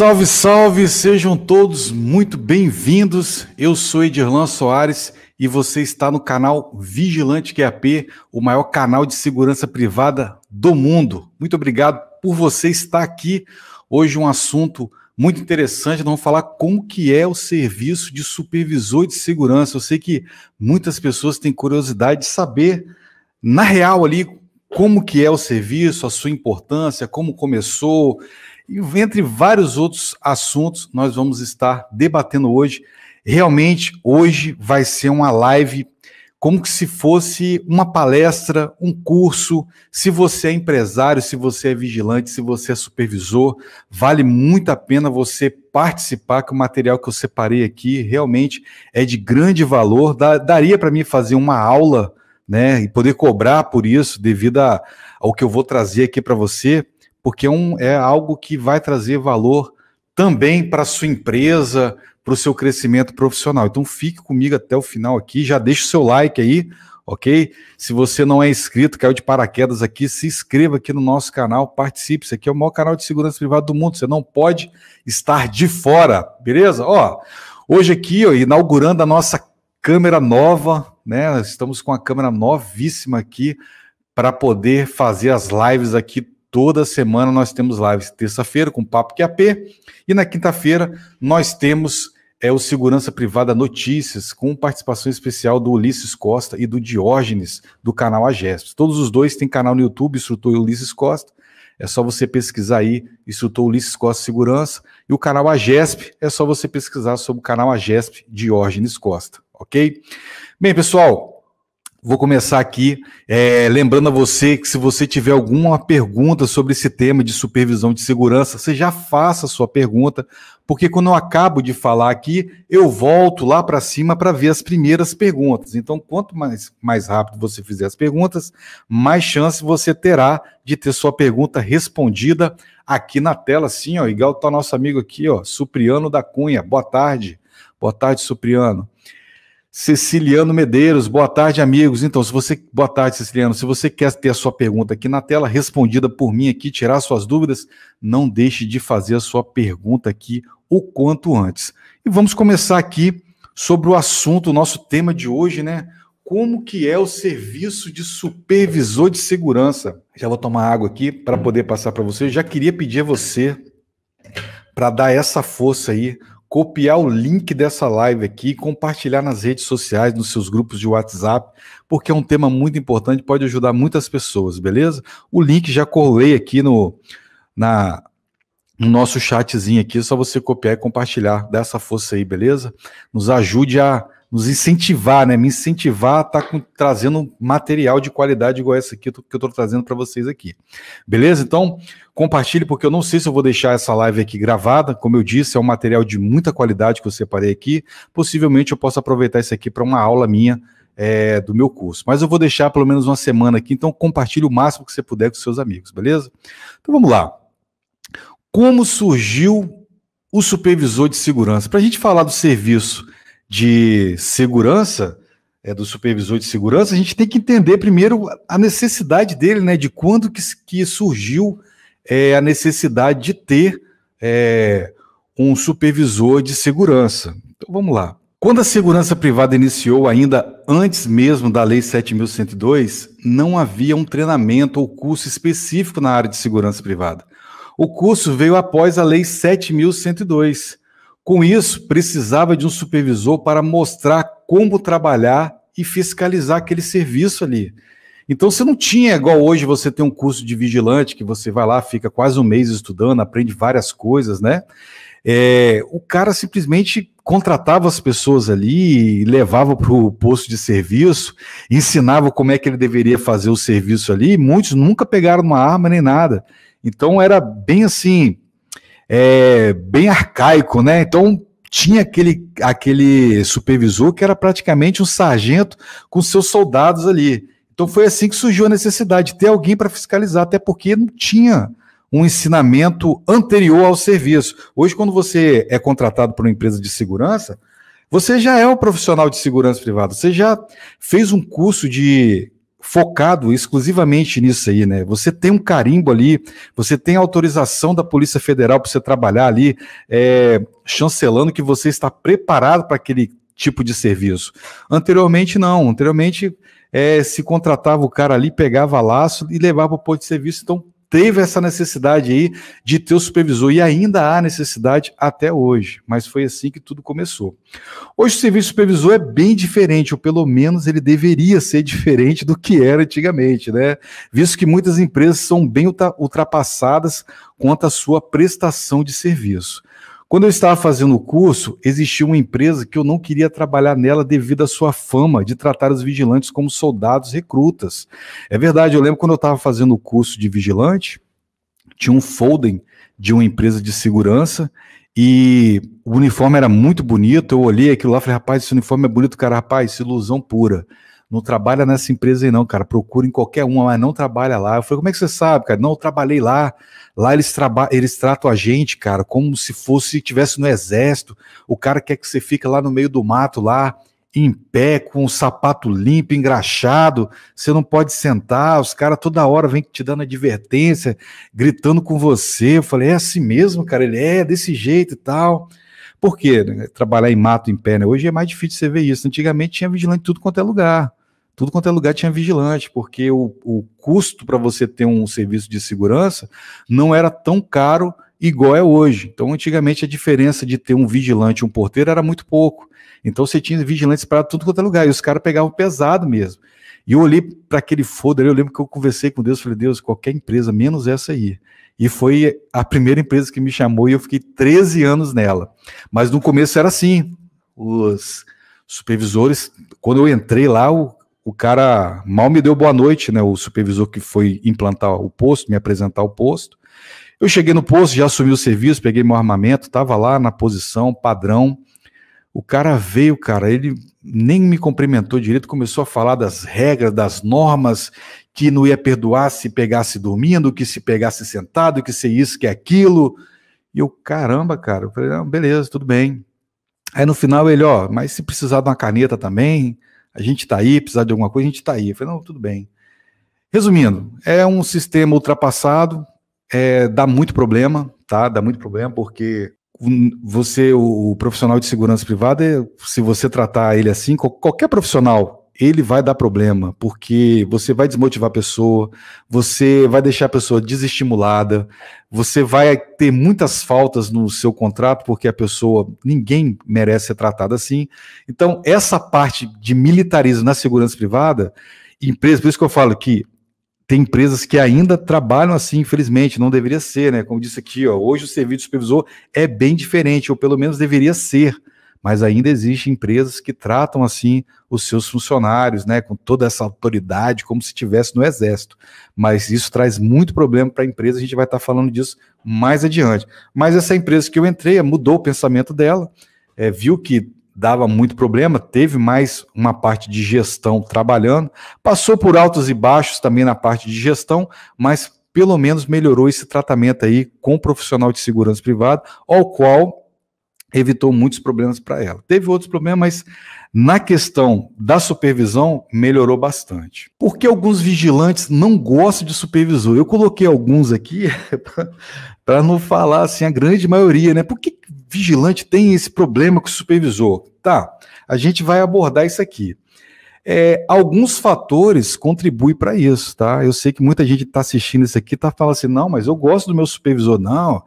Salve, salve! Sejam todos muito bem-vindos. Eu sou Edirlan Soares e você está no canal Vigilante QAP, o maior canal de segurança privada do mundo. Muito obrigado por você estar aqui. Hoje um assunto muito interessante, vamos falar como que é o serviço de supervisor de segurança. Eu sei que muitas pessoas têm curiosidade de saber, na real ali, como que é o serviço, a sua importância, como começou, e entre vários outros assuntos, nós vamos estar debatendo hoje. Realmente, hoje vai ser uma live como se fosse uma palestra, um curso. Se você é empresário, se você é vigilante, se você é supervisor, vale muito a pena você participar, que o material que eu separei aqui realmente é de grande valor. daria para mim fazer uma aula né, e poder cobrar por isso, devido a, ao que eu vou trazer aqui para você porque é, um, é algo que vai trazer valor também para sua empresa, para o seu crescimento profissional. Então fique comigo até o final aqui, já deixa o seu like aí, ok? Se você não é inscrito, caiu de paraquedas aqui, se inscreva aqui no nosso canal, participe. Isso aqui é o maior canal de segurança privada do mundo. Você não pode estar de fora, beleza? Ó, hoje aqui, ó, inaugurando a nossa câmera nova, né? Estamos com a câmera novíssima aqui para poder fazer as lives aqui Toda semana nós temos lives, terça-feira com Papo QAP é e na quinta-feira nós temos é o Segurança Privada Notícias, com participação especial do Ulisses Costa e do Diógenes, do canal Agesp. Todos os dois têm canal no YouTube, instrutor Ulisses Costa. É só você pesquisar aí, instrutor Ulisses Costa Segurança. E o canal Agesp, é só você pesquisar sobre o canal Agesp Diógenes Costa, ok? Bem, pessoal, Vou começar aqui é, lembrando a você que se você tiver alguma pergunta sobre esse tema de supervisão de segurança, você já faça a sua pergunta, porque quando eu acabo de falar aqui, eu volto lá para cima para ver as primeiras perguntas. Então, quanto mais, mais rápido você fizer as perguntas, mais chance você terá de ter sua pergunta respondida aqui na tela, sim, ó. Igual tá nosso amigo aqui, ó, Supriano da Cunha. Boa tarde. Boa tarde, Supriano. Ceciliano Medeiros, boa tarde, amigos. Então, se você. Boa tarde, Ceciliano. Se você quer ter a sua pergunta aqui na tela, respondida por mim aqui, tirar suas dúvidas, não deixe de fazer a sua pergunta aqui o quanto antes. E vamos começar aqui sobre o assunto, o nosso tema de hoje, né? Como que é o serviço de supervisor de segurança? Já vou tomar água aqui para poder passar para você. Já queria pedir a você para dar essa força aí copiar o link dessa live aqui e compartilhar nas redes sociais, nos seus grupos de WhatsApp, porque é um tema muito importante, pode ajudar muitas pessoas, beleza? O link já colei aqui no, na, no nosso chatzinho aqui, é só você copiar e compartilhar, dá essa força aí, beleza? Nos ajude a nos incentivar, né? Me incentivar a estar tá trazendo material de qualidade igual essa aqui que eu estou trazendo para vocês aqui. Beleza? Então, compartilhe, porque eu não sei se eu vou deixar essa live aqui gravada. Como eu disse, é um material de muita qualidade que eu separei aqui. Possivelmente eu possa aproveitar isso aqui para uma aula minha é, do meu curso. Mas eu vou deixar pelo menos uma semana aqui, então compartilhe o máximo que você puder com seus amigos, beleza? Então vamos lá. Como surgiu o supervisor de segurança? Para a gente falar do serviço de segurança, é, do supervisor de segurança, a gente tem que entender primeiro a necessidade dele, né? De quando que, que surgiu é, a necessidade de ter é, um supervisor de segurança. Então vamos lá. Quando a segurança privada iniciou, ainda antes mesmo da Lei 7.102, não havia um treinamento ou curso específico na área de segurança privada. O curso veio após a Lei 7.102, com isso, precisava de um supervisor para mostrar como trabalhar e fiscalizar aquele serviço ali. Então você não tinha, igual hoje você tem um curso de vigilante, que você vai lá, fica quase um mês estudando, aprende várias coisas, né? É, o cara simplesmente contratava as pessoas ali, levava para o posto de serviço, ensinava como é que ele deveria fazer o serviço ali, muitos nunca pegaram uma arma nem nada. Então era bem assim, é, bem arcaico, né? Então tinha aquele, aquele supervisor que era praticamente um sargento com seus soldados ali. Então foi assim que surgiu a necessidade de ter alguém para fiscalizar, até porque não tinha um ensinamento anterior ao serviço. Hoje, quando você é contratado por uma empresa de segurança, você já é um profissional de segurança privada, você já fez um curso de focado exclusivamente nisso aí, né? Você tem um carimbo ali, você tem autorização da Polícia Federal para você trabalhar ali, é, chancelando que você está preparado para aquele tipo de serviço. Anteriormente, não. Anteriormente, é, se contratava o cara ali, pegava laço e levava para o posto de serviço. Então, teve essa necessidade aí de ter o supervisor e ainda há necessidade até hoje, mas foi assim que tudo começou. Hoje o serviço supervisor é bem diferente, ou pelo menos ele deveria ser diferente do que era antigamente, né? Visto que muitas empresas são bem ultrapassadas quanto à sua prestação de serviço. Quando eu estava fazendo o curso, existia uma empresa que eu não queria trabalhar nela devido à sua fama de tratar os vigilantes como soldados recrutas. É verdade, eu lembro quando eu estava fazendo o curso de vigilante, tinha um folder de uma empresa de segurança e o uniforme era muito bonito. Eu olhei aquilo lá e falei, rapaz, esse uniforme é bonito, cara, rapaz, ilusão pura. Não trabalha nessa empresa aí, não, cara. Procura em qualquer uma, mas não trabalha lá. Eu falei, como é que você sabe, cara? Não, eu trabalhei lá. Lá eles, eles tratam a gente, cara, como se fosse tivesse no exército. O cara quer que você fique lá no meio do mato, lá em pé, com o sapato limpo, engraxado, você não pode sentar, os caras toda hora vêm te dando advertência, gritando com você. Eu falei, é assim mesmo, cara, ele é desse jeito e tal. Por quê? Né? Trabalhar em mato, em pé, né? Hoje é mais difícil você ver isso. Antigamente tinha vigilante em tudo quanto é lugar tudo quanto é lugar tinha vigilante, porque o, o custo para você ter um serviço de segurança não era tão caro igual é hoje. Então, antigamente, a diferença de ter um vigilante e um porteiro era muito pouco. Então, você tinha vigilantes para tudo quanto é lugar, e os caras pegavam pesado mesmo. E eu olhei para aquele foda. eu lembro que eu conversei com Deus, falei, Deus, qualquer empresa, menos essa aí. E foi a primeira empresa que me chamou e eu fiquei 13 anos nela. Mas no começo era assim, os supervisores, quando eu entrei lá, o o cara mal me deu boa noite, né? O supervisor que foi implantar o posto, me apresentar o posto. Eu cheguei no posto, já assumi o serviço, peguei meu armamento, estava lá na posição padrão. O cara veio, cara, ele nem me cumprimentou direito, começou a falar das regras, das normas, que não ia perdoar se pegasse dormindo, que se pegasse sentado, que se isso, que aquilo. E eu, caramba, cara, eu falei, ah, beleza, tudo bem. Aí no final ele, ó, mas se precisar de uma caneta também, a gente está aí, precisar de alguma coisa, a gente está aí. Eu falei, não, tudo bem. Resumindo, é um sistema ultrapassado, é, dá muito problema, tá? Dá muito problema, porque você, o, o profissional de segurança privada, se você tratar ele assim, qualquer profissional ele vai dar problema, porque você vai desmotivar a pessoa, você vai deixar a pessoa desestimulada, você vai ter muitas faltas no seu contrato, porque a pessoa, ninguém merece ser tratada assim. Então, essa parte de militarismo na segurança privada, empresa, por isso que eu falo que tem empresas que ainda trabalham assim, infelizmente, não deveria ser, né? Como disse aqui, ó, hoje o serviço de supervisor é bem diferente, ou pelo menos deveria ser mas ainda existem empresas que tratam assim os seus funcionários, né, com toda essa autoridade, como se estivesse no exército. Mas isso traz muito problema para a empresa, a gente vai estar tá falando disso mais adiante. Mas essa empresa que eu entrei mudou o pensamento dela, é, viu que dava muito problema, teve mais uma parte de gestão trabalhando, passou por altos e baixos também na parte de gestão, mas pelo menos melhorou esse tratamento aí com o profissional de segurança privada, ao qual evitou muitos problemas para ela. Teve outros problemas, mas na questão da supervisão melhorou bastante. Por que alguns vigilantes não gostam de supervisor? Eu coloquei alguns aqui para não falar assim a grande maioria, né? Por que vigilante tem esse problema com o supervisor? Tá, a gente vai abordar isso aqui. É, alguns fatores contribuem para isso, tá? Eu sei que muita gente está assistindo isso aqui, está falando assim, não, mas eu gosto do meu supervisor, não,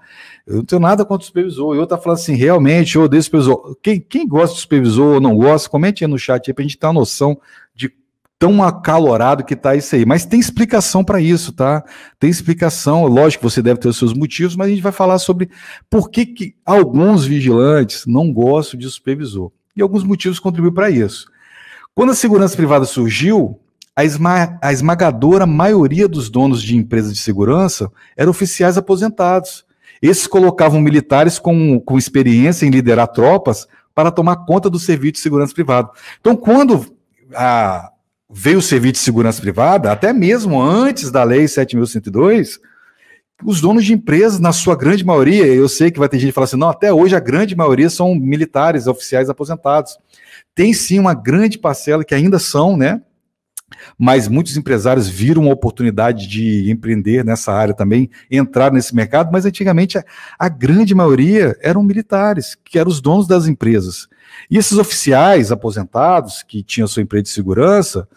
eu não tenho nada contra o supervisor. E outra está falando assim, realmente, eu odeio o supervisor. Quem, quem gosta do supervisor ou não gosta, comente aí no chat aí para a gente ter uma noção de tão acalorado que está isso aí. Mas tem explicação para isso, tá? Tem explicação, lógico que você deve ter os seus motivos, mas a gente vai falar sobre por que, que alguns vigilantes não gostam de supervisor. E alguns motivos contribuem para isso. Quando a segurança privada surgiu, a, esma a esmagadora maioria dos donos de empresas de segurança eram oficiais aposentados. Esses colocavam militares com, com experiência em liderar tropas para tomar conta do serviço de segurança privada. Então, quando a, veio o serviço de segurança privada, até mesmo antes da Lei 7.102, os donos de empresas, na sua grande maioria, eu sei que vai ter gente que fala assim, não, até hoje a grande maioria são militares, oficiais aposentados. Tem sim uma grande parcela que ainda são, né? Mas muitos empresários viram a oportunidade de empreender nessa área também, entrar nesse mercado, mas antigamente a, a grande maioria eram militares, que eram os donos das empresas. E esses oficiais aposentados, que tinham sua empresa de segurança,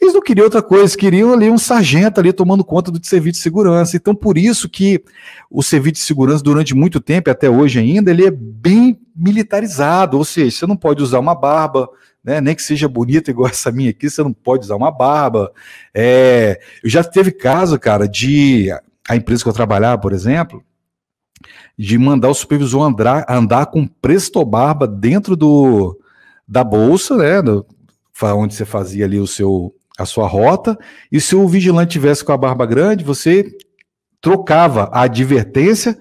eles não queriam outra coisa, queriam ali um sargento ali tomando conta do serviço de segurança. Então, por isso que o serviço de segurança, durante muito tempo, até hoje ainda, ele é bem militarizado, ou seja, você não pode usar uma barba, né? nem que seja bonita igual essa minha aqui, você não pode usar uma barba. É... eu já teve caso, cara, de a empresa que eu trabalhava, por exemplo, de mandar o supervisor andar, andar com barba dentro do, da bolsa, né? Do, onde você fazia ali o seu a sua rota, e se o vigilante tivesse com a barba grande, você trocava a advertência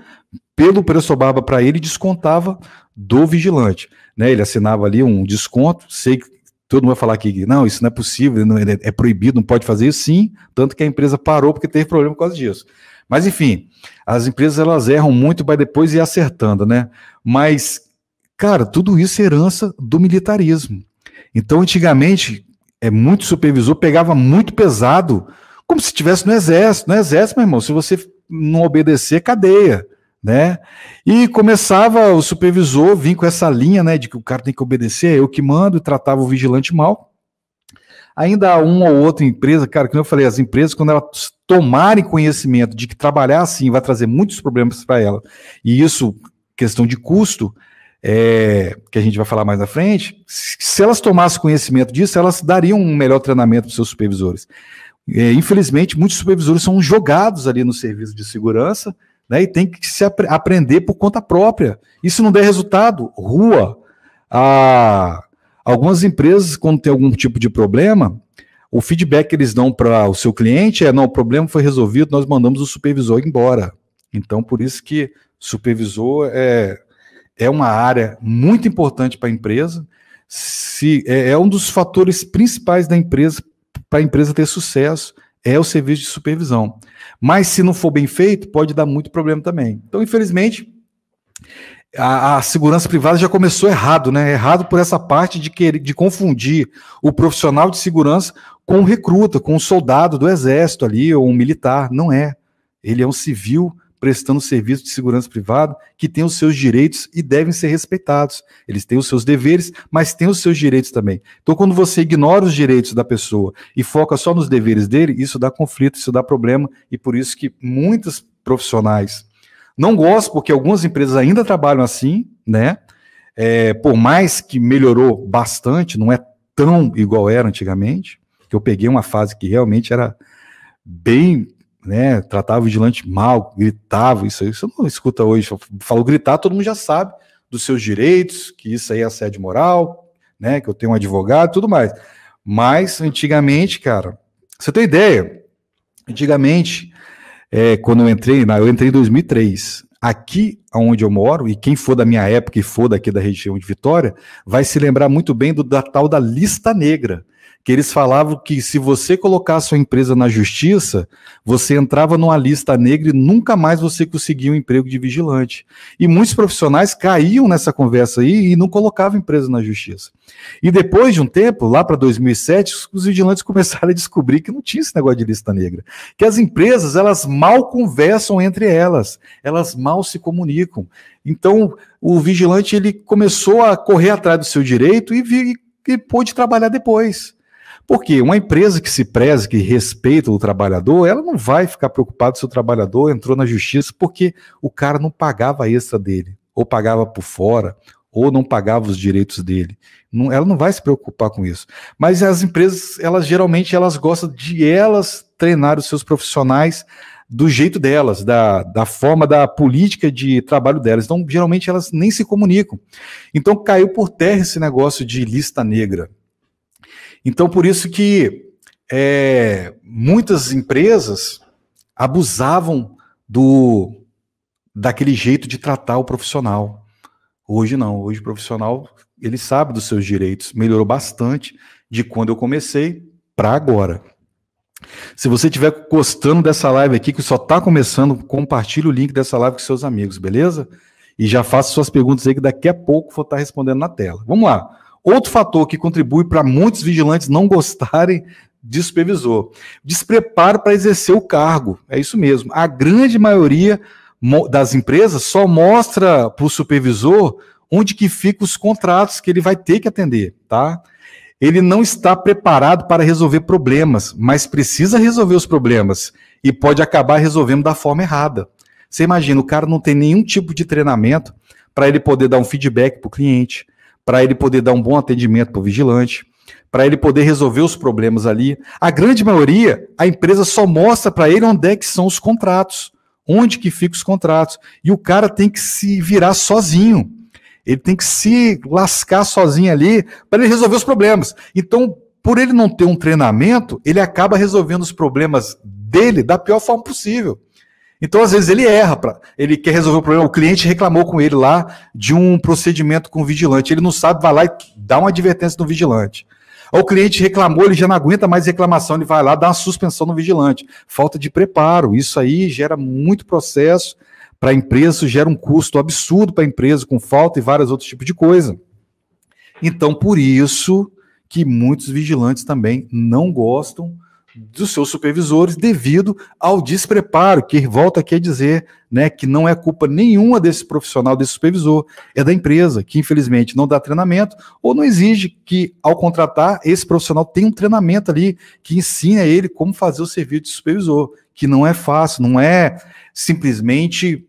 pelo preço barba para ele e descontava do vigilante. Né? Ele assinava ali um desconto, sei que todo mundo vai falar aqui, não, isso não é possível, não, é proibido, não pode fazer isso, sim, tanto que a empresa parou porque teve problema por causa disso. Mas enfim, as empresas elas erram muito, vai depois ir acertando, né? Mas, cara, tudo isso é herança do militarismo. Então, antigamente, é muito supervisor, pegava muito pesado, como se estivesse no exército. No exército, meu irmão, se você não obedecer, cadeia. Né? E começava o supervisor vir com essa linha né, de que o cara tem que obedecer, eu que mando, e tratava o vigilante mal. Ainda uma ou outra empresa, cara, que eu falei, as empresas, quando elas tomarem conhecimento de que trabalhar assim vai trazer muitos problemas para ela, e isso, questão de custo, é, que a gente vai falar mais na frente, se elas tomassem conhecimento disso, elas dariam um melhor treinamento para os seus supervisores. É, infelizmente, muitos supervisores são jogados ali no serviço de segurança né, e tem que se ap aprender por conta própria. Isso não der resultado, rua. Ah, algumas empresas, quando tem algum tipo de problema, o feedback que eles dão para o seu cliente é: não, o problema foi resolvido, nós mandamos o supervisor embora. Então, por isso que supervisor é é uma área muito importante para a empresa, se é, é um dos fatores principais da empresa para a empresa ter sucesso é o serviço de supervisão. Mas se não for bem feito, pode dar muito problema também. Então, infelizmente, a, a, segurança privada já começou errado, né? Errado por essa parte de querer de confundir o profissional de segurança com um recruta, com um soldado do exército ali ou um militar. Não é. Ele é um civil prestando serviço de segurança privada que têm os seus direitos e devem ser respeitados. Eles têm os seus deveres, mas têm os seus direitos também. Então, quando você ignora os direitos da pessoa e foca só nos deveres dele, isso dá conflito, isso dá problema, e por isso que muitos profissionais não gosto porque algumas empresas ainda trabalham assim, né? É, por mais que melhorou bastante, não é tão igual era antigamente, que eu peguei uma fase que realmente era bem né, tratava o vigilante mal, gritava, isso aí você não escuta hoje. Falou falo gritar, todo mundo já sabe dos seus direitos, que isso aí é assédio moral, né, que eu tenho um advogado, tudo mais. Mas antigamente, cara, você tem ideia? Antigamente, é, quando eu entrei, eu entrei em 2003. Aqui onde eu moro, e quem for da minha época e for daqui da região de Vitória, vai se lembrar muito bem do, da tal da lista negra que eles falavam que se você colocasse sua empresa na justiça, você entrava numa lista negra e nunca mais você conseguia um emprego de vigilante. E muitos profissionais caíam nessa conversa aí e não colocavam empresa na justiça. E depois de um tempo, lá para 2007, os vigilantes começaram a descobrir que não tinha esse negócio de lista negra, que as empresas, elas mal conversam entre elas, elas mal se comunicam. Então, o vigilante ele começou a correr atrás do seu direito e, vi, e pôde trabalhar depois. Porque uma empresa que se preze, que respeita o trabalhador, ela não vai ficar preocupada se o trabalhador entrou na justiça porque o cara não pagava a extra dele, ou pagava por fora, ou não pagava os direitos dele. Não, ela não vai se preocupar com isso. Mas as empresas, elas geralmente elas gostam de elas treinar os seus profissionais do jeito delas, da, da forma da política de trabalho delas. Então, geralmente elas nem se comunicam. Então, caiu por terra esse negócio de lista negra. Então, por isso que é, muitas empresas abusavam do daquele jeito de tratar o profissional. Hoje não, hoje o profissional ele sabe dos seus direitos, melhorou bastante de quando eu comecei para agora. Se você estiver gostando dessa live aqui que só está começando, compartilhe o link dessa live com seus amigos, beleza? E já faça suas perguntas aí que daqui a pouco vou estar tá respondendo na tela. Vamos lá. Outro fator que contribui para muitos vigilantes não gostarem de supervisor: despreparo para exercer o cargo. É isso mesmo. A grande maioria das empresas só mostra para o supervisor onde que ficam os contratos que ele vai ter que atender, tá? Ele não está preparado para resolver problemas, mas precisa resolver os problemas e pode acabar resolvendo da forma errada. Você imagina, o cara não tem nenhum tipo de treinamento para ele poder dar um feedback para o cliente, para ele poder dar um bom atendimento para o vigilante, para ele poder resolver os problemas ali. A grande maioria, a empresa só mostra para ele onde é que são os contratos, onde que ficam os contratos, e o cara tem que se virar sozinho. Ele tem que se lascar sozinho ali para ele resolver os problemas. Então, por ele não ter um treinamento, ele acaba resolvendo os problemas dele da pior forma possível. Então, às vezes, ele erra, pra, ele quer resolver o problema. O cliente reclamou com ele lá de um procedimento com o vigilante. Ele não sabe, vai lá e dá uma advertência no vigilante. Ou o cliente reclamou, ele já não aguenta mais reclamação, ele vai lá dar uma suspensão no vigilante. Falta de preparo. Isso aí gera muito processo para a empresa, gera um custo absurdo para a empresa, com falta e vários outros tipos de coisa. Então, por isso que muitos vigilantes também não gostam dos seus supervisores devido ao despreparo, que volta aqui a dizer, né, que não é culpa nenhuma desse profissional, desse supervisor, é da empresa, que infelizmente não dá treinamento ou não exige que ao contratar esse profissional tenha um treinamento ali que ensine a ele como fazer o serviço de supervisor, que não é fácil, não é simplesmente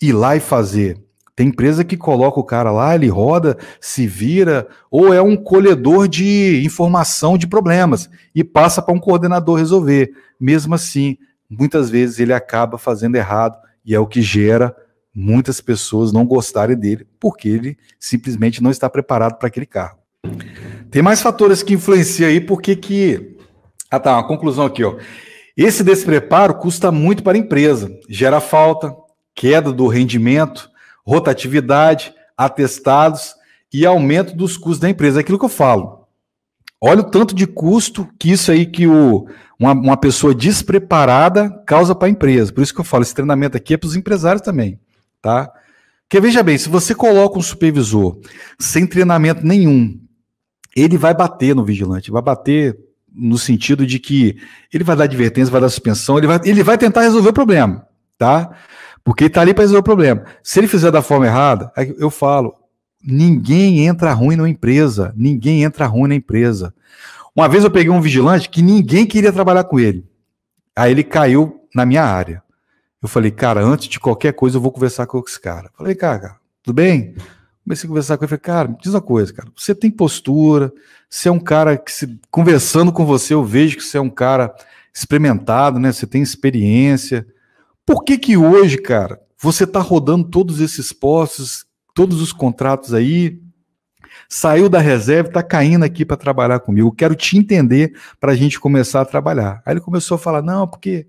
ir lá e fazer. Tem empresa que coloca o cara lá, ele roda, se vira, ou é um colhedor de informação de problemas e passa para um coordenador resolver. Mesmo assim, muitas vezes ele acaba fazendo errado e é o que gera muitas pessoas não gostarem dele, porque ele simplesmente não está preparado para aquele carro. Tem mais fatores que influenciam aí, porque que. Ah, tá, uma conclusão aqui, ó. Esse despreparo custa muito para a empresa, gera falta, queda do rendimento rotatividade, atestados e aumento dos custos da empresa. É aquilo que eu falo. Olha o tanto de custo que isso aí que o, uma, uma pessoa despreparada causa para a empresa. Por isso que eu falo, esse treinamento aqui é para os empresários também, tá? Porque veja bem, se você coloca um supervisor sem treinamento nenhum, ele vai bater no vigilante, vai bater no sentido de que ele vai dar advertência, vai dar suspensão, ele vai, ele vai tentar resolver o problema, tá? Porque ele está ali para resolver o problema. Se ele fizer da forma errada, eu falo, ninguém entra ruim na empresa. Ninguém entra ruim na empresa. Uma vez eu peguei um vigilante que ninguém queria trabalhar com ele. Aí ele caiu na minha área. Eu falei, cara, antes de qualquer coisa eu vou conversar com esse cara. Eu falei, cara, cara, tudo bem? Comecei a conversar com ele. Falei, cara, me diz uma coisa, cara. Você tem postura, você é um cara que, se, conversando com você, eu vejo que você é um cara experimentado, né? Você tem experiência. Por que que hoje, cara, você está rodando todos esses postos, todos os contratos aí, saiu da reserva, está caindo aqui para trabalhar comigo. quero te entender para a gente começar a trabalhar. Aí ele começou a falar: não, porque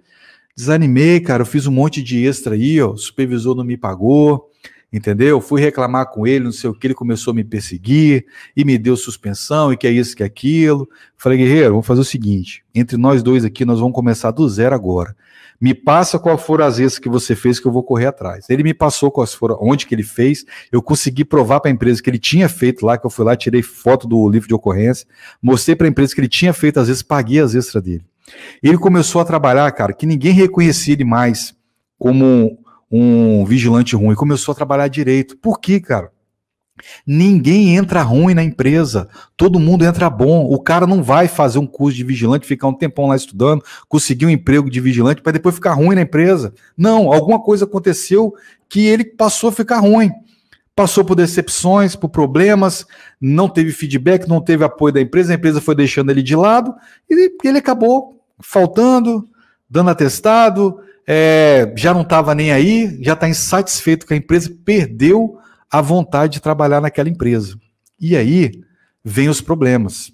desanimei, cara, eu fiz um monte de extra aí, ó, o supervisor não me pagou, entendeu? Fui reclamar com ele, não sei o que, ele começou a me perseguir e me deu suspensão e que é isso, que é aquilo. Falei, guerreiro, vamos fazer o seguinte: entre nós dois aqui, nós vamos começar do zero agora. Me passa qual foram as vezes que você fez que eu vou correr atrás. Ele me passou quais foram, onde que ele fez, eu consegui provar para a empresa que ele tinha feito lá, que eu fui lá, tirei foto do livro de ocorrência, mostrei para a empresa que ele tinha feito às vezes, paguei as extras dele. Ele começou a trabalhar, cara, que ninguém reconhecia ele mais como um, um vigilante ruim, começou a trabalhar direito. Por quê, cara? Ninguém entra ruim na empresa, todo mundo entra bom. O cara não vai fazer um curso de vigilante, ficar um tempão lá estudando, conseguir um emprego de vigilante para depois ficar ruim na empresa. Não, alguma coisa aconteceu que ele passou a ficar ruim. Passou por decepções, por problemas, não teve feedback, não teve apoio da empresa, a empresa foi deixando ele de lado e ele acabou faltando, dando atestado, é, já não estava nem aí, já está insatisfeito com a empresa, perdeu a vontade de trabalhar naquela empresa. E aí vem os problemas.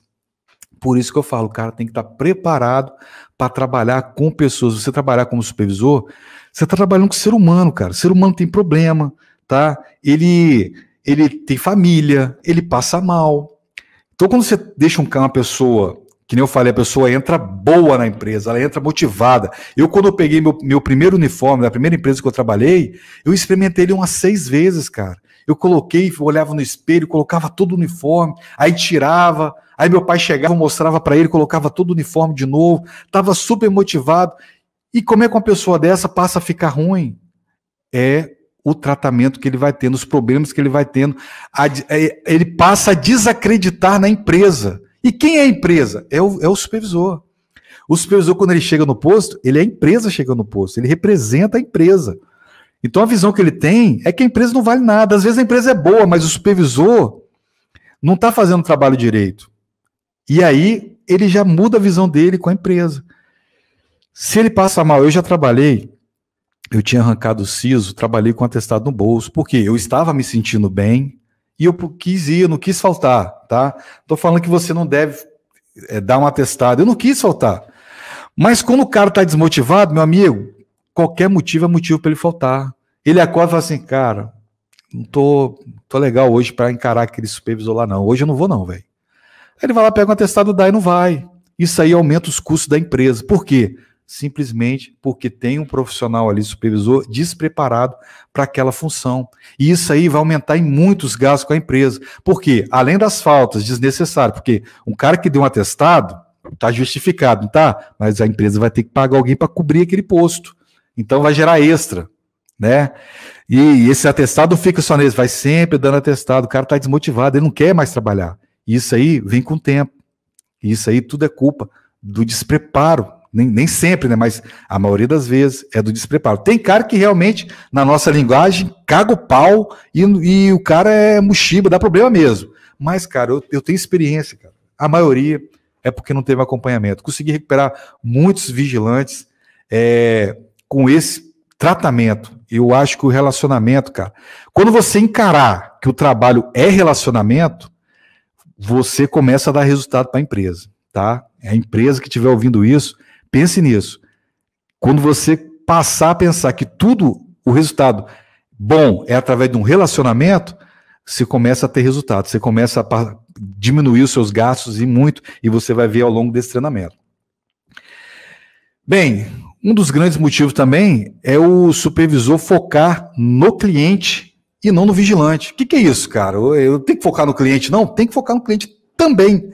Por isso que eu falo, o cara tem que estar preparado para trabalhar com pessoas. Você trabalhar como supervisor, você está trabalhando com ser humano, cara. O ser humano tem problema, tá? Ele, ele tem família, ele passa mal. Então, quando você deixa um cara, uma pessoa, que nem eu falei, a pessoa entra boa na empresa, ela entra motivada. Eu, quando eu peguei meu, meu primeiro uniforme da primeira empresa que eu trabalhei, eu experimentei ele umas seis vezes, cara. Eu coloquei, olhava no espelho, colocava todo o uniforme, aí tirava, aí meu pai chegava, mostrava para ele, colocava todo o uniforme de novo, estava super motivado. E como é que uma pessoa dessa passa a ficar ruim? É o tratamento que ele vai tendo, os problemas que ele vai tendo. É, ele passa a desacreditar na empresa. E quem é a empresa? É o, é o supervisor. O supervisor, quando ele chega no posto, ele é a empresa chegando no posto, ele representa a empresa. Então a visão que ele tem é que a empresa não vale nada. Às vezes a empresa é boa, mas o supervisor não está fazendo o trabalho direito. E aí ele já muda a visão dele com a empresa. Se ele passa mal, eu já trabalhei, eu tinha arrancado o siso, trabalhei com atestado no bolso, porque eu estava me sentindo bem e eu quis ir, eu não quis faltar, tá? Estou falando que você não deve é, dar um atestado, eu não quis faltar. Mas quando o cara está desmotivado, meu amigo, qualquer motivo é motivo para ele faltar. Ele acorda e fala assim, cara, não tô, tô legal hoje para encarar aquele supervisor lá, não. Hoje eu não vou, não, velho. Ele vai lá, pega um atestado dá e não vai. Isso aí aumenta os custos da empresa. Por quê? Simplesmente porque tem um profissional ali, supervisor, despreparado para aquela função. E isso aí vai aumentar em muitos gastos com a empresa. Por quê? Além das faltas desnecessárias, porque um cara que deu um atestado, está justificado, tá? Mas a empresa vai ter que pagar alguém para cobrir aquele posto. Então vai gerar extra, né? E esse atestado fica só nesse, vai sempre dando atestado, o cara está desmotivado, ele não quer mais trabalhar. Isso aí vem com o tempo. Isso aí tudo é culpa do despreparo. Nem, nem sempre, né? Mas a maioria das vezes é do despreparo. Tem cara que realmente, na nossa linguagem, caga o pau e, e o cara é mochiba, dá problema mesmo. Mas, cara, eu, eu tenho experiência, cara. A maioria é porque não teve acompanhamento. Consegui recuperar muitos vigilantes. É, com esse tratamento. Eu acho que o relacionamento, cara, quando você encarar que o trabalho é relacionamento, você começa a dar resultado para a empresa, tá? A empresa que estiver ouvindo isso, pense nisso. Quando você passar a pensar que tudo o resultado bom é através de um relacionamento, você começa a ter resultado, você começa a diminuir os seus gastos e muito, e você vai ver ao longo desse treinamento. Bem, um dos grandes motivos também é o supervisor focar no cliente e não no vigilante. O que, que, é isso, cara? Eu, eu tenho que focar no cliente? Não, tem que focar no cliente também.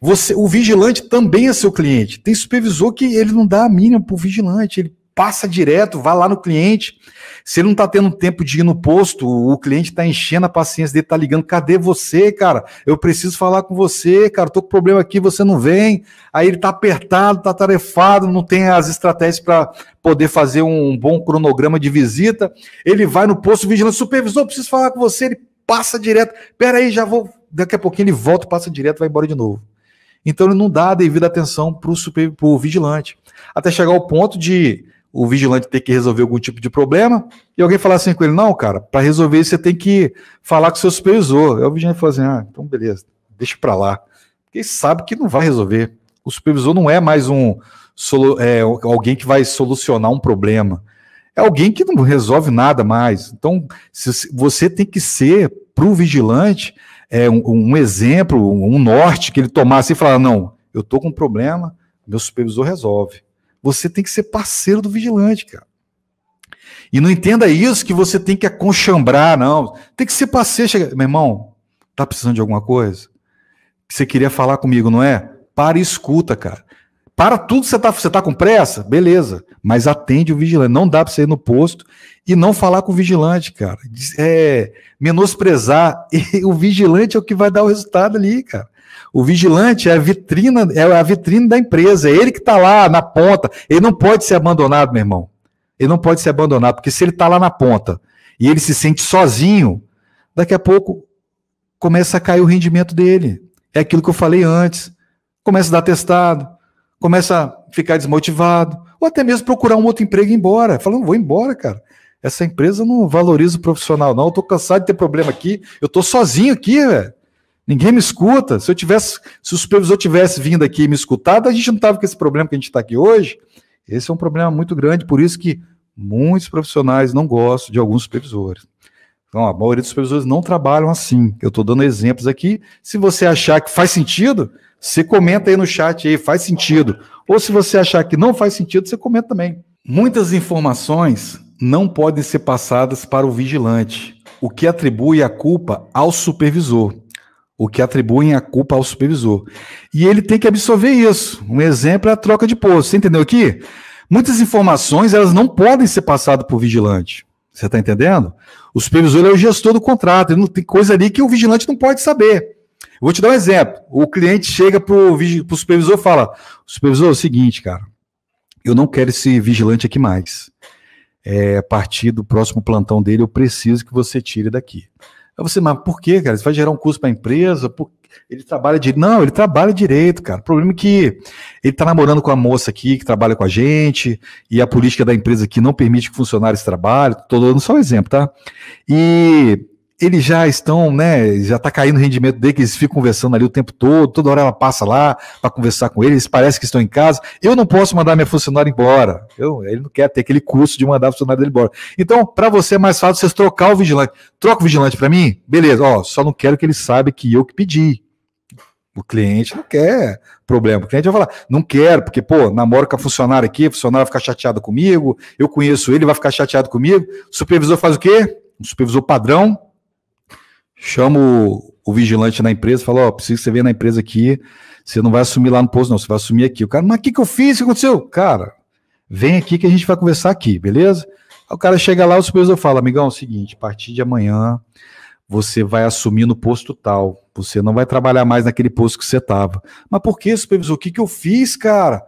Você, o vigilante também é seu cliente. Tem supervisor que ele não dá a mínima pro vigilante, ele passa direto, vai lá no cliente. Se ele não está tendo tempo de ir no posto, o cliente está enchendo a paciência dele, está ligando, cadê você, cara? Eu preciso falar com você, cara, tô com problema aqui, você não vem. Aí ele está apertado, está tarefado, não tem as estratégias para poder fazer um bom cronograma de visita. Ele vai no posto, vigilante, supervisor, preciso falar com você, ele passa direto. Pera aí, já vou. Daqui a pouquinho ele volta, passa direto, vai embora de novo. Então ele não dá a devida atenção para o vigilante. Até chegar ao ponto de o vigilante ter que resolver algum tipo de problema, e alguém falar assim com ele, não, cara, para resolver isso você tem que falar com o seu supervisor. Aí o vigilante falou assim, ah, então beleza, deixa para lá. Porque ele sabe que não vai resolver. O supervisor não é mais um é, alguém que vai solucionar um problema. É alguém que não resolve nada mais. Então, se, você tem que ser para o vigilante é, um, um, exemplo, um norte que ele tomasse e falar, não, eu estou com um problema, meu supervisor resolve. Você tem que ser parceiro do vigilante, cara. E não entenda isso que você tem que aconchambrar, não. Tem que ser parceiro. Chega... Meu irmão, tá precisando de alguma coisa? você queria falar comigo, não é? Para e escuta, cara. Para tudo, você tá, você tá com pressa? Beleza. Mas atende o vigilante. Não dá para você ir no posto e não falar com o vigilante, cara. É, menosprezar. E o vigilante é o que vai dar o resultado ali, cara. O vigilante é a vitrina, é a vitrine da empresa, é ele que está lá na ponta. Ele não pode ser abandonado, meu irmão. Ele não pode ser abandonado, porque se ele está lá na ponta e ele se sente sozinho, daqui a pouco começa a cair o rendimento dele. É aquilo que eu falei antes. Começa a dar testado, começa a ficar desmotivado, ou até mesmo procurar um outro emprego e ir embora. Falando, vou embora, cara. Essa empresa não valoriza o profissional, não. Eu estou cansado de ter problema aqui. Eu estou sozinho aqui, velho. Ninguém me escuta. Se eu tivesse, se o supervisor tivesse vindo aqui e me escutado, a gente não estava com esse problema que a gente está aqui hoje. Esse é um problema muito grande, por isso que muitos profissionais não gostam de alguns supervisores. Então, a maioria dos supervisores não trabalham assim. Eu estou dando exemplos aqui. Se você achar que faz sentido, você comenta aí no chat aí, faz sentido. Ou se você achar que não faz sentido, você comenta também. Muitas informações não podem ser passadas para o vigilante, o que atribui a culpa ao supervisor o que atribuem a culpa ao supervisor. E ele tem que absorver isso. Um exemplo é a troca de posto. Você entendeu aqui? Muitas informações elas não podem ser passadas por vigilante. Você está entendendo? O supervisor é o gestor do contrato. Ele tem coisa ali que o vigilante não pode saber. Eu vou te dar um exemplo. O cliente chega para o supervisor e fala: Supervisor, é o seguinte, cara, eu não quero esse vigilante aqui mais. É, a partir do próximo plantão dele, eu preciso que você tire daqui. Aí você, mas por quê, cara? Isso vai gerar um custo para a empresa? Por... Ele trabalha direito? Não, ele trabalha direito, cara. O problema é que ele está namorando com a moça aqui que trabalha com a gente, e a política da empresa aqui não permite que funcionários trabalhem. Estou dando só um exemplo, tá? E eles já estão, né? Já tá caindo o rendimento dele, que eles ficam conversando ali o tempo todo, toda hora ela passa lá para conversar com eles, parece que estão em casa. Eu não posso mandar minha funcionária embora. Eu, ele não quer ter aquele custo de mandar a funcionária dele embora. Então, para você é mais fácil vocês trocar o vigilante. Troca o vigilante para mim? Beleza, ó, só não quero que ele saiba que eu que pedi. O cliente não quer problema. O cliente vai falar, não quero, porque, pô, namoro com a funcionária aqui, a funcionária vai ficar chateada comigo, eu conheço ele, vai ficar chateado comigo. O supervisor faz o quê? O supervisor padrão chamo o vigilante na empresa, falo, ó, oh, preciso que você venha na empresa aqui, você não vai assumir lá no posto não, você vai assumir aqui. O cara, mas o que, que eu fiz? O que aconteceu? Cara, vem aqui que a gente vai conversar aqui, beleza? Aí o cara chega lá, o supervisor fala, amigão, é o seguinte, a partir de amanhã você vai assumir no posto tal, você não vai trabalhar mais naquele posto que você estava. Mas por que, supervisor? O que, que eu fiz, cara?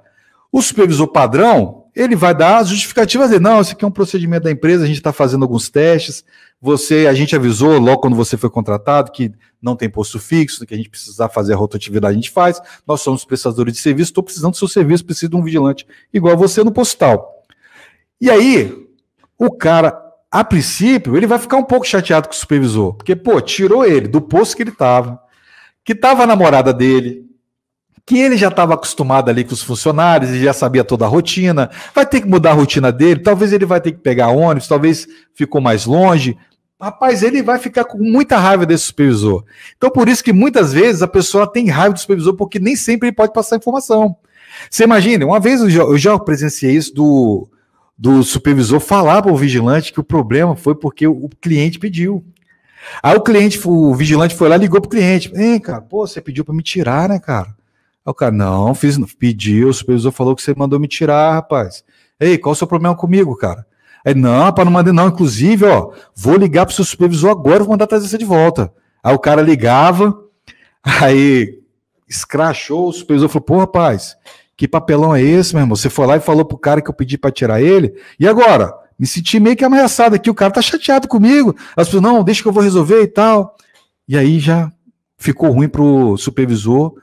O supervisor padrão, ele vai dar as justificativas dele. Não, esse aqui é um procedimento da empresa, a gente está fazendo alguns testes, você, a gente avisou logo quando você foi contratado que não tem posto fixo, que a gente precisar fazer a rotatividade, a gente faz. Nós somos prestadores de serviço, estou precisando do seu serviço, preciso de um vigilante igual você no postal. E aí, o cara, a princípio, ele vai ficar um pouco chateado com o supervisor, porque, pô, tirou ele do posto que ele estava, que estava a namorada dele, que ele já estava acostumado ali com os funcionários, ele já sabia toda a rotina, vai ter que mudar a rotina dele, talvez ele vai ter que pegar ônibus, talvez ficou mais longe, Rapaz, ele vai ficar com muita raiva desse supervisor. Então, por isso que muitas vezes a pessoa tem raiva do supervisor, porque nem sempre ele pode passar informação. Você imagina, uma vez eu já, eu já presenciei isso do, do supervisor falar para o vigilante que o problema foi porque o cliente pediu. Aí o cliente, o vigilante foi lá ligou pro cliente. Hein, cara, pô, você pediu para me tirar, né, cara? Aí o cara, não, fiz, pediu, o supervisor falou que você mandou me tirar, rapaz. Ei, qual o seu problema comigo, cara? Aí, é, não, para não mandar, não. Inclusive, ó, vou ligar para o seu supervisor agora, vou mandar trazer você de volta. Aí o cara ligava, aí escrachou, o supervisor falou: pô, rapaz, que papelão é esse, meu irmão? Você foi lá e falou pro cara que eu pedi para tirar ele, e agora? Me senti meio que ameaçado aqui, o cara tá chateado comigo. As pessoas, não, deixa que eu vou resolver e tal. E aí já ficou ruim pro supervisor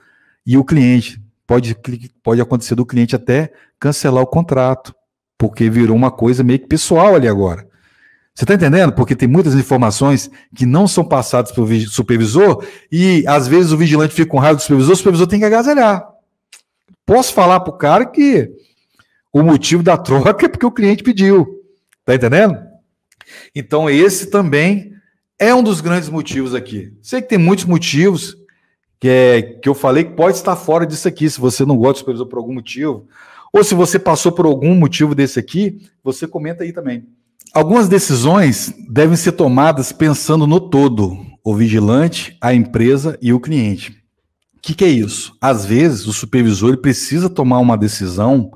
e o cliente. Pode, pode acontecer do cliente até cancelar o contrato porque virou uma coisa meio que pessoal ali agora. Você está entendendo? Porque tem muitas informações que não são passadas para o supervisor e às vezes o vigilante fica com raiva do supervisor, o supervisor tem que agasalhar. Posso falar para o cara que o motivo da troca é porque o cliente pediu. Está entendendo? Então, esse também é um dos grandes motivos aqui. Sei que tem muitos motivos que, é, que eu falei que pode estar fora disso aqui, se você não gosta do supervisor por algum motivo, ou se você passou por algum motivo desse aqui, você comenta aí também. Algumas decisões devem ser tomadas pensando no todo, o vigilante, a empresa e o cliente. O que, que, é isso? Às vezes, o supervisor precisa tomar uma decisão,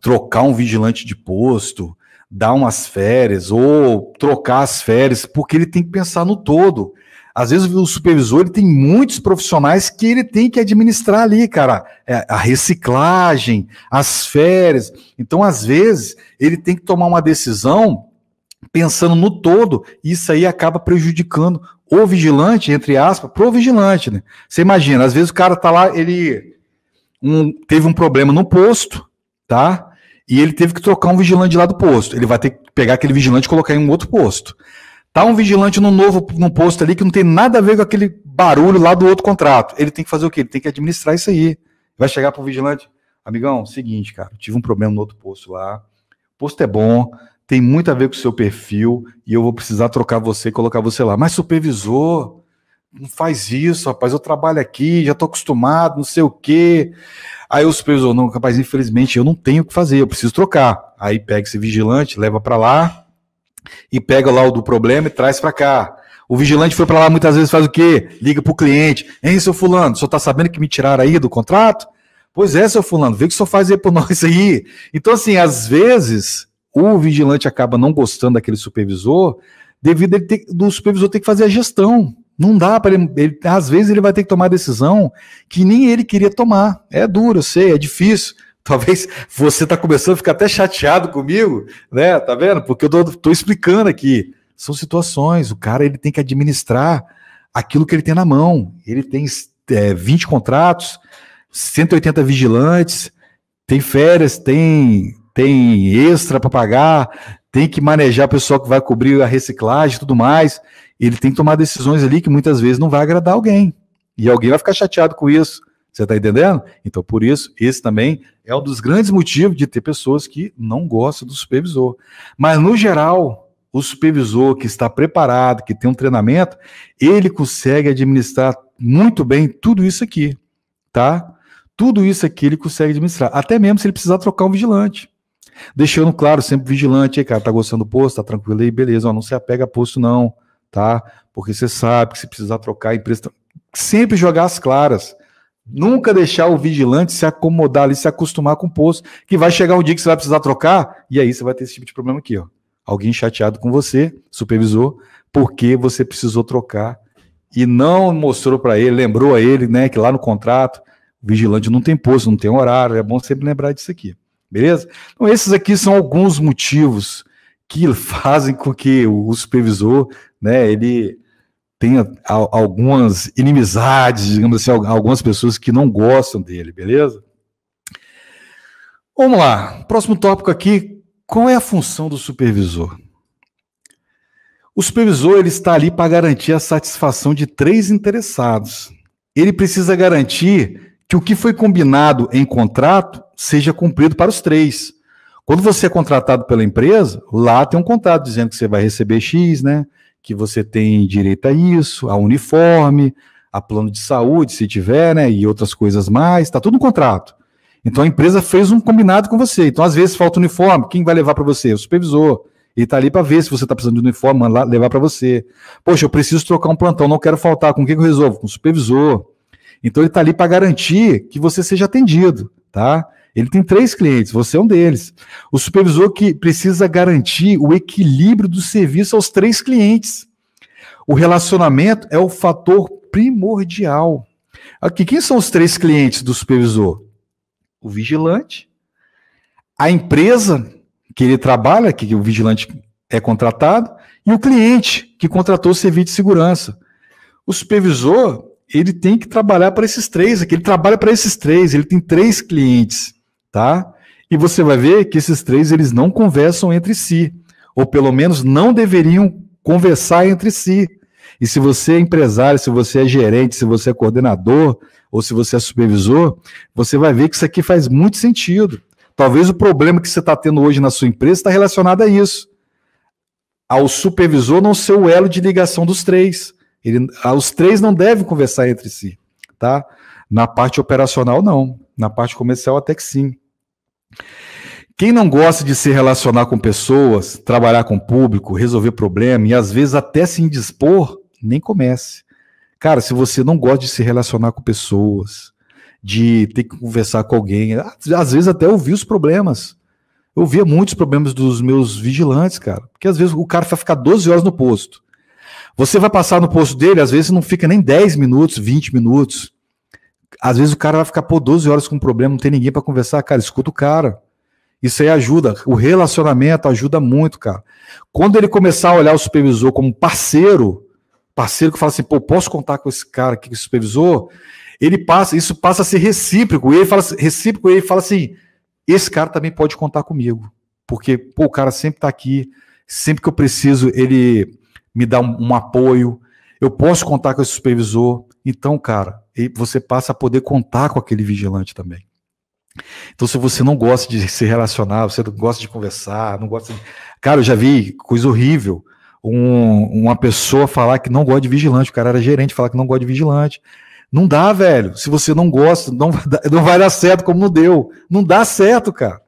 trocar um vigilante de posto, dar umas férias ou trocar as férias, porque ele tem que pensar no todo. Às vezes o supervisor ele tem muitos profissionais que ele tem que administrar ali, cara. É, a reciclagem, as férias. Então, às vezes, ele tem que tomar uma decisão pensando no todo, isso aí acaba prejudicando o vigilante, entre aspas, pro vigilante, né? Você imagina, às vezes o cara tá lá, ele um, teve um problema no posto, tá? E ele teve que trocar um vigilante lá do posto. Ele vai ter que pegar aquele vigilante e colocar em um outro posto. Tá um vigilante no novo no posto ali que não tem nada a ver com aquele barulho lá do outro contrato. Ele tem que fazer o quê? Ele tem que administrar isso aí. Vai chegar pro vigilante, amigão, seguinte, cara, tive um problema no outro posto lá. O posto é bom, tem muito a ver com o seu perfil e eu vou precisar trocar você e colocar você lá. Mas supervisor, não faz isso, rapaz, eu trabalho aqui, já tô acostumado, não sei o quê. Aí o supervisor, não, rapaz, infelizmente eu não tenho o que fazer, eu preciso trocar. Aí pega esse vigilante, leva para lá, e pega lá o do problema e traz para cá. O vigilante foi para lá muitas vezes faz o quê? Liga para o cliente. Hein, seu fulano, só está sabendo que me tiraram aí do contrato? Pois é, seu fulano, vê o que só faz aí por nós aí. Então, assim, às vezes o vigilante acaba não gostando daquele supervisor devido ele ter, do supervisor ter que fazer a gestão. Não dá para ele, ele, Às vezes ele vai ter que tomar decisão que nem ele queria tomar. É duro, eu sei, é difícil. Talvez você está começando a ficar até chateado comigo, né? Tá vendo? Porque eu estou explicando aqui. São situações, o cara ele tem que administrar aquilo que ele tem na mão. Ele tem é, 20 contratos, 180 vigilantes, tem férias, tem, tem extra para pagar, tem que manejar o pessoal que vai cobrir a reciclagem e tudo mais. Ele tem que tomar decisões ali que muitas vezes não vai agradar alguém. E alguém vai ficar chateado com isso. Você está entendendo? Então, por isso, esse também é um dos grandes motivos de ter pessoas que não gostam do supervisor. Mas, no geral, o supervisor que está preparado, que tem um treinamento, ele consegue administrar muito bem tudo isso aqui, tá? Tudo isso aqui ele consegue administrar, até mesmo se ele precisar trocar um vigilante. Deixando claro, sempre vigilante, aí, cara, tá gostando do posto, tá tranquilo aí, beleza, ó, não se apega a posto não, tá? Porque você sabe que se precisar trocar a empresa, sempre jogar as claras. Nunca deixar o vigilante se acomodar ali, se acostumar com o posto, que vai chegar um dia que você vai precisar trocar, e aí você vai ter esse tipo de problema aqui, ó. Alguém chateado com você, supervisor, porque você precisou trocar e não mostrou para ele, lembrou a ele, né, que lá no contrato, o vigilante não tem posto, não tem horário, é bom sempre lembrar disso aqui. Beleza? Então, esses aqui são alguns motivos que fazem com que o supervisor, né, ele tem a, algumas inimizades, digamos assim, algumas pessoas que não gostam dele, beleza? Vamos lá, próximo tópico aqui, qual é a função do supervisor? O supervisor ele está ali para garantir a satisfação de três interessados. Ele precisa garantir que o que foi combinado em contrato seja cumprido para os três. Quando você é contratado pela empresa, lá tem um contrato dizendo que você vai receber X, né? que você tem direito a isso, a uniforme, a plano de saúde, se tiver, né, e outras coisas mais, está tudo no contrato. Então a empresa fez um combinado com você. Então às vezes falta uniforme, quem vai levar para você? O supervisor. Ele está ali para ver se você está precisando de uniforme, lá, levar para você. Poxa, eu preciso trocar um plantão, não quero faltar. Com quem que eu resolvo? Com o supervisor. Então ele está ali para garantir que você seja atendido, tá? Ele tem três clientes, você é um deles. O supervisor que precisa garantir o equilíbrio do serviço aos três clientes. O relacionamento é o fator primordial. Aqui, quem são os três clientes do supervisor? O vigilante, a empresa que ele trabalha, que o vigilante é contratado, e o cliente que contratou o serviço de segurança. O supervisor, ele tem que trabalhar para esses três aqui, ele trabalha para esses três, ele tem três clientes tá? E você vai ver que esses três eles não conversam entre si, ou pelo menos não deveriam conversar entre si. E se você é empresário, se você é gerente, se você é coordenador, ou se você é supervisor, você vai ver que isso aqui faz muito sentido. Talvez o problema que você está tendo hoje na sua empresa está relacionado a isso. Ao supervisor não ser o elo de ligação dos três. Ele, ah, os três não devem conversar entre si. tá? Na parte operacional, não. Na parte comercial, até que sim. Quem não gosta de se relacionar com pessoas, trabalhar com público, resolver problema e às vezes até se indispor, nem comece. Cara, se você não gosta de se relacionar com pessoas, de ter que conversar com alguém, às vezes até ouvir os problemas. Eu via muitos problemas dos meus vigilantes, cara. Porque às vezes o cara vai ficar 12 horas no posto. Você vai passar no posto dele, às vezes não fica nem 10 minutos, 20 minutos. Às vezes o cara vai ficar por 12 horas com um problema, não tem ninguém para conversar, cara, escuta o cara. Isso aí ajuda. O relacionamento ajuda muito, cara. Quando ele começar a olhar o supervisor como parceiro, parceiro que fala assim, pô, posso contar com esse cara aqui, com esse supervisor? Ele passa, isso passa a ser recíproco. Ele fala recíproco, ele fala assim, esse cara também pode contar comigo, porque pô, o cara sempre está aqui, sempre que eu preciso, ele me dá um, um apoio. Eu posso contar com esse supervisor. Então, cara, e você passa a poder contar com aquele vigilante também. Então, se você não gosta de se relacionar, você não gosta de conversar, não gosta de... Cara, eu já vi coisa horrível. Um, uma pessoa falar que não gosta de vigilante, o cara era gerente, falar que não gosta de vigilante. Não dá, velho. Se você não gosta, não, não vai dar certo como não deu. Não dá certo, cara.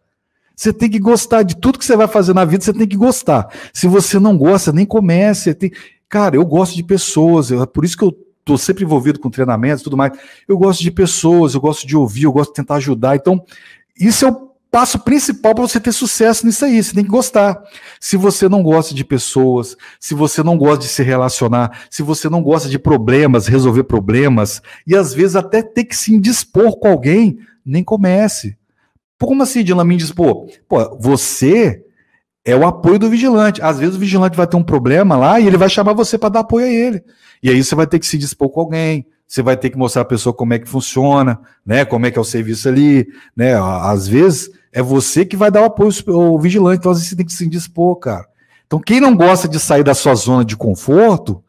Você tem que gostar de tudo que você vai fazer na vida, você tem que gostar. Se você não gosta, nem comece. Tem... Cara, eu gosto de pessoas, eu, é por isso que eu estou sempre envolvido com treinamentos e tudo mais. Eu gosto de pessoas, eu gosto de ouvir, eu gosto de tentar ajudar. Então, isso é o passo principal para você ter sucesso nisso aí. Você tem que gostar. Se você não gosta de pessoas, se você não gosta de se relacionar, se você não gosta de problemas, resolver problemas, e às vezes até ter que se indispor com alguém, nem comece. Como assim, Dilma me indispor? Pô, você é o apoio do vigilante. Às vezes o vigilante vai ter um problema lá e ele vai chamar você para dar apoio a ele. E aí você vai ter que se dispor com alguém, você vai ter que mostrar a pessoa como é que funciona, né? Como é que é o serviço ali, né? Às vezes é você que vai dar o apoio ao vigilante, então às vezes você tem que se dispor, cara. Então quem não gosta de sair da sua zona de conforto,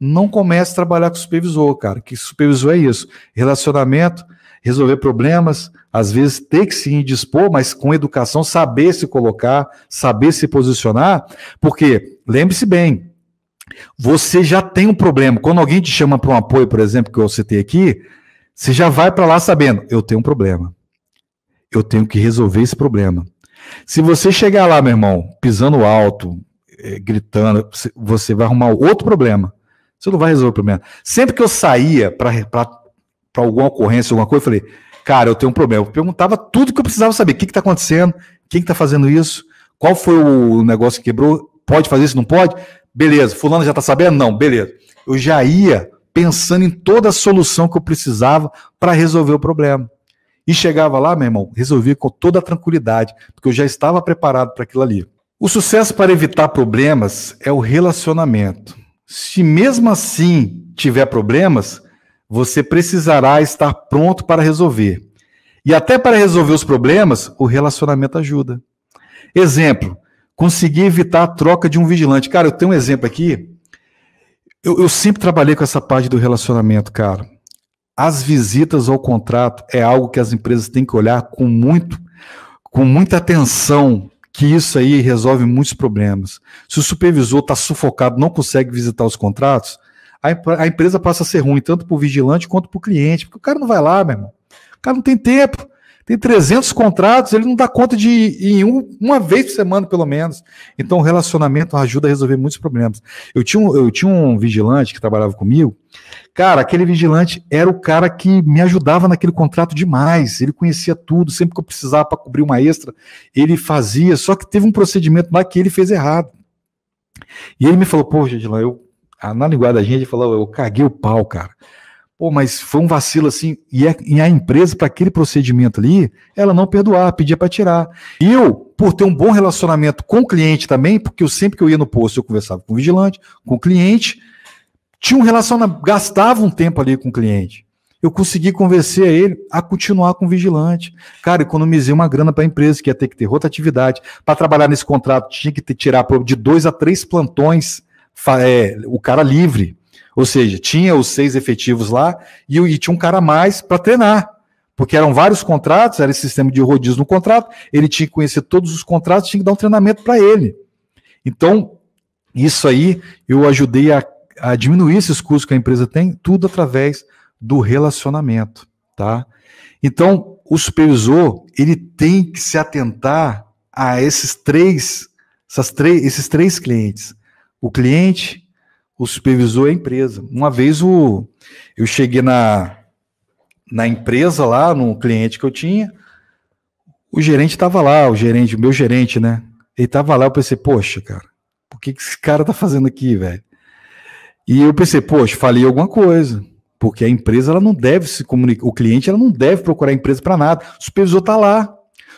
não comece a trabalhar com o supervisor, cara. Que supervisor é isso? Relacionamento, resolver problemas, às vezes ter que se indispor, mas com educação, saber se colocar, saber se posicionar, porque lembre-se bem, você já tem um problema. Quando alguém te chama para um apoio, por exemplo, que eu citei aqui, você já vai para lá sabendo, eu tenho um problema. Eu tenho que resolver esse problema. Se você chegar lá, meu irmão, pisando alto, é, gritando, você vai arrumar outro problema. Você não vai resolver o problema. Sempre que eu saía para alguma ocorrência, alguma coisa, eu falei, cara, eu tenho um problema. Eu perguntava tudo que eu precisava saber. O que está acontecendo? Quem está fazendo isso? Qual foi o negócio que quebrou? Pode fazer isso? Não pode? Beleza, fulano já está sabendo? Não, beleza. Eu já ia pensando em toda a solução que eu precisava para resolver o problema. E chegava lá, meu irmão, resolvia com toda a tranquilidade, porque eu já estava preparado para aquilo ali. O sucesso para evitar problemas é o relacionamento. Se mesmo assim tiver problemas, você precisará estar pronto para resolver. E até para resolver os problemas, o relacionamento ajuda. Exemplo: conseguir evitar a troca de um vigilante. Cara, eu tenho um exemplo aqui. Eu, eu sempre trabalhei com essa parte do relacionamento, cara. As visitas ao contrato é algo que as empresas têm que olhar com muito, com muita atenção, que isso aí resolve muitos problemas. Se o supervisor está sufocado, não consegue visitar os contratos, a, empresa passa a ser ruim, tanto para o vigilante quanto para o cliente, porque o cara não vai lá, meu irmão. O cara não tem tempo. Tem 300 contratos, ele não dá conta de ir em um, uma vez por semana, pelo menos. Então, o relacionamento ajuda a resolver muitos problemas. Eu tinha, um, eu tinha um vigilante que trabalhava comigo. Cara, aquele vigilante era o cara que me ajudava naquele contrato demais. Ele conhecia tudo, sempre que eu precisava para cobrir uma extra, ele fazia. Só que teve um procedimento lá que ele fez errado. E ele me falou: Pô, Gedilan, eu. Na linguagem da gente, ele falou: Eu caguei o pau, cara. Pô, mas foi um vacilo assim. E é, a, empresa, para aquele procedimento ali, ela não perdoar, pedia para tirar. E eu, por ter um bom relacionamento com o cliente também, porque eu sempre que eu ia no posto, eu conversava com o vigilante, com o cliente, tinha um relacionamento, gastava um tempo ali com o cliente. Eu consegui convencer ele a continuar com o vigilante. Cara, economizei uma grana para a empresa, que ia ter que ter rotatividade. Para trabalhar nesse contrato, tinha que ter, tirar de dois a três plantões é, o cara livre ou seja, tinha os seis efetivos lá e, e tinha um cara a mais para treinar. Porque eram vários contratos, era esse sistema de rodízio no contrato, ele tinha que conhecer todos os contratos, tinha que dar um treinamento para ele. Então, isso aí eu ajudei a, a, diminuir esses custos que a empresa tem, tudo através do relacionamento, tá? Então, o supervisor, ele tem que se atentar a esses três, essas três esses três clientes. O cliente, o supervisor é a empresa. Uma vez o, eu cheguei na, na empresa lá, no cliente que eu tinha, o gerente estava lá, o gerente, o meu gerente, né? Ele estava lá, eu pensei, poxa, cara, o que, que esse cara tá fazendo aqui, velho? E eu pensei, poxa, falei alguma coisa, porque a empresa ela não deve se comunicar, o cliente ela não deve procurar a empresa para nada. O supervisor tá lá,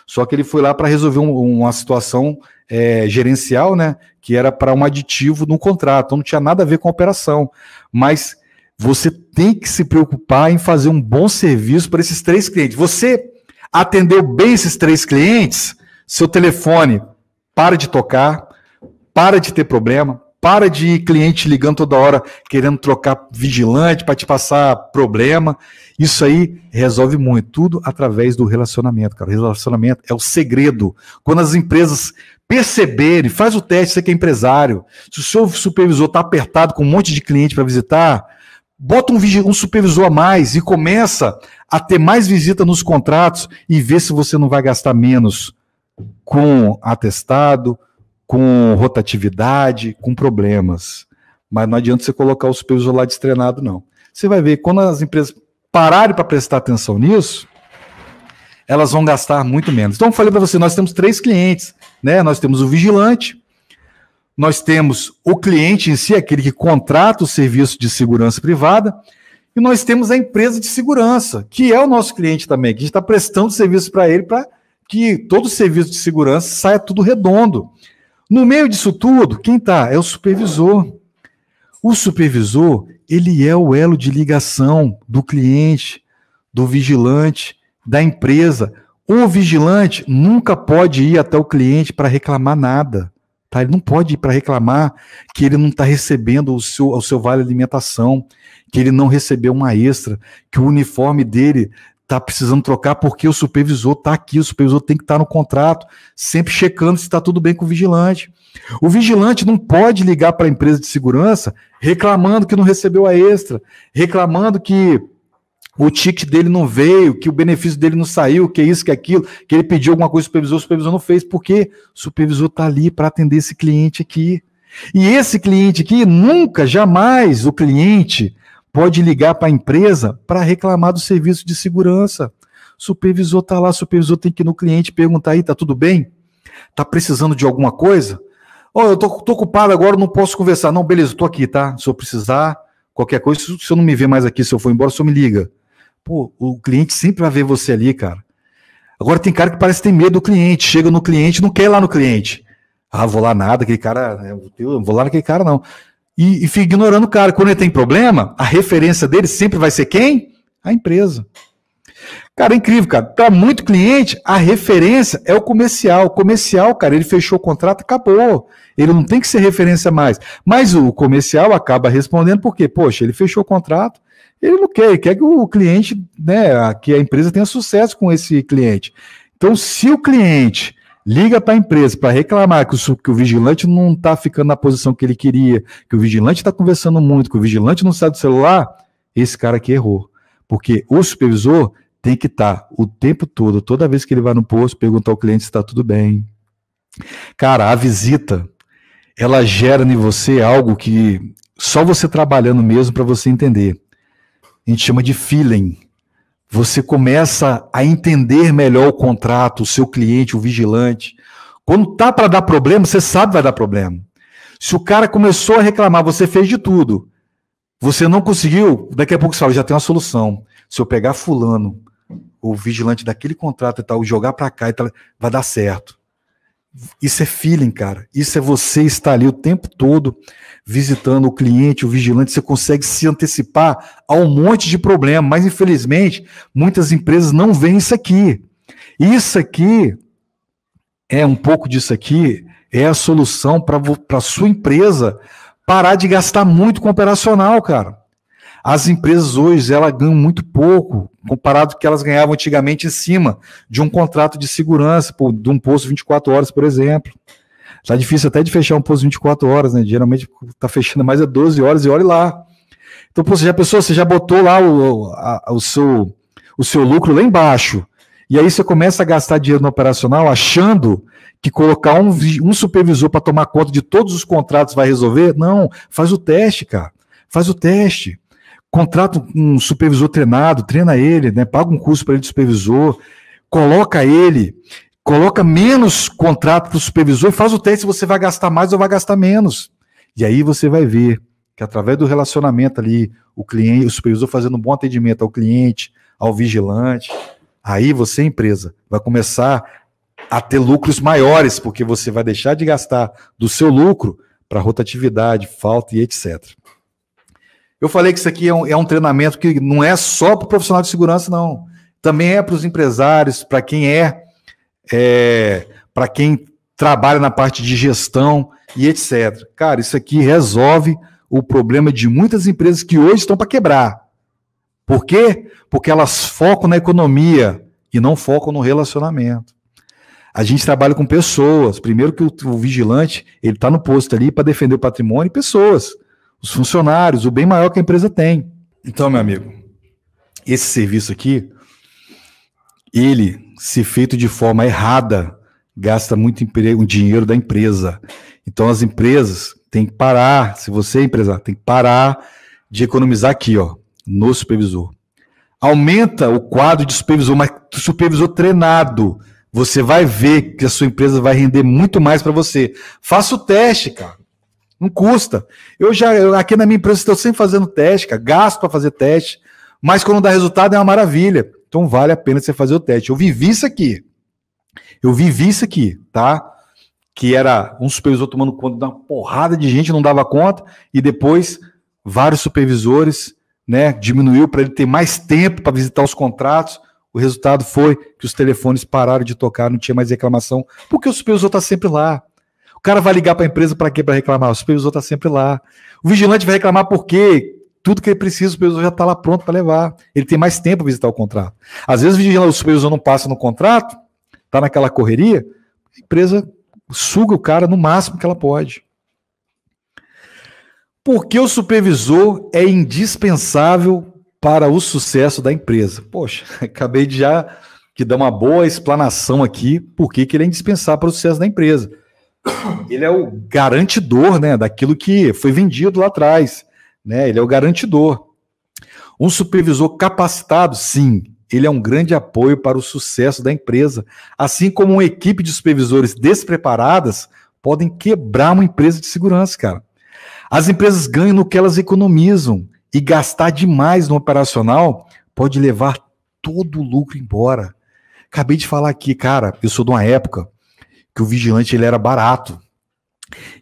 só que ele foi lá para resolver um, uma situação é, gerencial, né? Que era para um aditivo no contrato, então, não tinha nada a ver com a operação. Mas você tem que se preocupar em fazer um bom serviço para esses três clientes. Você atendeu bem esses três clientes, seu telefone para de tocar, para de ter problema, para de cliente ligando toda hora querendo trocar vigilante para te passar problema. Isso aí resolve muito, tudo através do relacionamento, cara. O relacionamento é o segredo. Quando as empresas perceberem, faz o teste, você que é empresário. Se o seu supervisor está apertado com um monte de cliente para visitar, bota um, um, supervisor a mais e começa a ter mais visita nos contratos e vê se você não vai gastar menos com atestado, com rotatividade, com problemas. Mas não adianta você colocar o supervisor lá destrenado, não. Você vai ver, quando as empresas pararem para prestar atenção nisso, elas vão gastar muito menos. Então, eu falei para você, nós temos três clientes né? Nós temos o vigilante, nós temos o cliente em si, aquele que contrata o serviço de segurança privada, e nós temos a empresa de segurança, que é o nosso cliente também, que está prestando serviço para ele para que todo o serviço de segurança saia tudo redondo. No meio disso tudo, quem está? É o supervisor. O supervisor, ele é o elo de ligação do cliente, do vigilante, da empresa o vigilante nunca pode ir até o cliente para reclamar nada. Tá? Ele não pode ir para reclamar que ele não está recebendo o seu, o seu vale alimentação, que ele não recebeu uma extra, que o uniforme dele está precisando trocar porque o supervisor está aqui, o supervisor tem que estar tá no contrato, sempre checando se está tudo bem com o vigilante. O vigilante não pode ligar para a empresa de segurança reclamando que não recebeu a extra, reclamando que o ticket dele não veio, que o benefício dele não saiu, que isso, que aquilo, que ele pediu alguma coisa o supervisor, o supervisor não fez, porque o supervisor está ali para atender esse cliente aqui. E esse cliente aqui, nunca, jamais, o cliente pode ligar para a empresa para reclamar do serviço de segurança. O supervisor está lá, o supervisor tem que ir no cliente perguntar aí, tá tudo bem? Tá precisando de alguma coisa? oh, eu tô, ocupado agora, não posso conversar. Não, beleza, tô aqui, tá? Se eu precisar, qualquer coisa, se eu não me ver mais aqui, se eu for embora, o senhor me liga. Pô, o cliente sempre vai ver você ali, cara. Agora tem cara que parece que tem medo do cliente, chega no cliente, não quer ir lá no cliente. Ah, vou lá nada, aquele cara, né, eu vou lá naquele cara não. E, e fica ignorando o cara. Quando ele tem problema, a referência dele sempre vai ser quem? A empresa. Cara, é incrível, cara. Para muito cliente, a referência é o comercial. O comercial, cara, ele fechou o contrato, acabou. Ele não tem que ser referência mais. Mas o comercial acaba respondendo porque, poxa, ele fechou o contrato, ele não quer, ele quer que o cliente, né, que a empresa tenha sucesso com esse cliente. Então, se o cliente liga para a empresa para reclamar que o, que o, vigilante não está ficando na posição que ele queria, que o vigilante está conversando muito, que o vigilante não sai do celular, esse cara aqui errou. Porque o supervisor tem que estar tá o tempo todo, toda vez que ele vai no posto, perguntar ao cliente se está tudo bem. Cara, a visita, ela gera em você algo que só você trabalhando mesmo para você entender a gente chama de feeling. Você começa a entender melhor o contrato, o seu cliente, o vigilante. Quando tá para dar problema, você sabe vai dar problema. Se o cara começou a reclamar, você fez de tudo. Você não conseguiu, daqui a pouco você fala, já tem uma solução. Se eu pegar fulano, o vigilante daquele contrato e tal, jogar para cá e tal, vai dar certo. Isso é feeling, cara. Isso é você estar ali o tempo todo visitando o cliente, o vigilante, você consegue se antecipar a um monte de problema, mas infelizmente muitas empresas não veem isso aqui. Isso aqui é um pouco disso aqui, é a solução para a sua empresa parar de gastar muito com operacional, cara. As empresas hoje elas ganham muito pouco comparado com o que elas ganhavam antigamente em cima de um contrato de segurança, de um posto 24 horas, por exemplo. Tá difícil até de fechar um posto 24 horas, né? Geralmente tá fechando mais a 12 horas e olhe lá. Então, pô, você já pensou, você já botou lá o, a, o, seu, o seu lucro lá embaixo. E aí você começa a gastar dinheiro no operacional achando que colocar um, um supervisor para tomar conta de todos os contratos vai resolver. Não, faz o teste, cara. Faz o teste. Contrata um supervisor treinado, treina ele, né? Paga um curso para ele de supervisor, coloca ele. Coloca menos contrato para o supervisor e faz o teste se você vai gastar mais ou vai gastar menos. E aí você vai ver que através do relacionamento ali, o cliente, o supervisor fazendo um bom atendimento ao cliente, ao vigilante, aí você, empresa, vai começar a ter lucros maiores, porque você vai deixar de gastar do seu lucro para rotatividade, falta e etc. Eu falei que isso aqui é um, é um treinamento que não é só para o profissional de segurança, não. Também é para os empresários, para quem é é, para quem trabalha na parte de gestão e etc. Cara, isso aqui resolve o problema de muitas empresas que hoje estão para quebrar. Por quê? Porque elas focam na economia e não focam no relacionamento. A gente trabalha com pessoas. Primeiro que o, o vigilante ele está no posto ali para defender o patrimônio e pessoas, os funcionários, o bem maior que a empresa tem. Então, meu amigo, esse serviço aqui, ele se feito de forma errada, gasta muito emprego, dinheiro da empresa. Então as empresas têm que parar, se você é empresário, tem que parar de economizar aqui, ó, no supervisor. Aumenta o quadro de supervisor, mas supervisor treinado. Você vai ver que a sua empresa vai render muito mais para você. Faça o teste, cara. Não custa. Eu já, eu, aqui na minha empresa, estou sempre fazendo teste, cara. Gasto para fazer teste. Mas quando dá resultado, é uma maravilha. Então vale a pena você fazer o teste. Eu vivi isso aqui. Eu vivi isso aqui, tá? Que era um supervisor tomando conta de uma porrada de gente, não dava conta, e depois vários supervisores, né? Diminuiu para ele ter mais tempo para visitar os contratos. O resultado foi que os telefones pararam de tocar, não tinha mais reclamação, porque o supervisor está sempre lá. O cara vai ligar para a empresa para quê? Para reclamar. O supervisor está sempre lá. O vigilante vai reclamar por quê? tudo que ele precisa, o supervisor já está lá pronto para levar. Ele tem mais tempo para visitar o contrato. Às vezes o supervisor não passa no contrato, está naquela correria, a empresa suga o cara no máximo que ela pode. Porque o supervisor é indispensável para o sucesso da empresa. Poxa, acabei de já de dar uma boa explanação aqui por que ele é indispensável para o sucesso da empresa. Ele é o garantidor né, daquilo que foi vendido lá atrás né? Ele é o garantidor. Um supervisor capacitado, sim, ele é um grande apoio para o sucesso da empresa, assim como uma equipe de supervisores despreparadas podem quebrar uma empresa de segurança, cara. As empresas ganham no que elas economizam e gastar demais no operacional pode levar todo o lucro embora. Acabei de falar aqui, cara, eu sou de uma época que o vigilante ele era barato.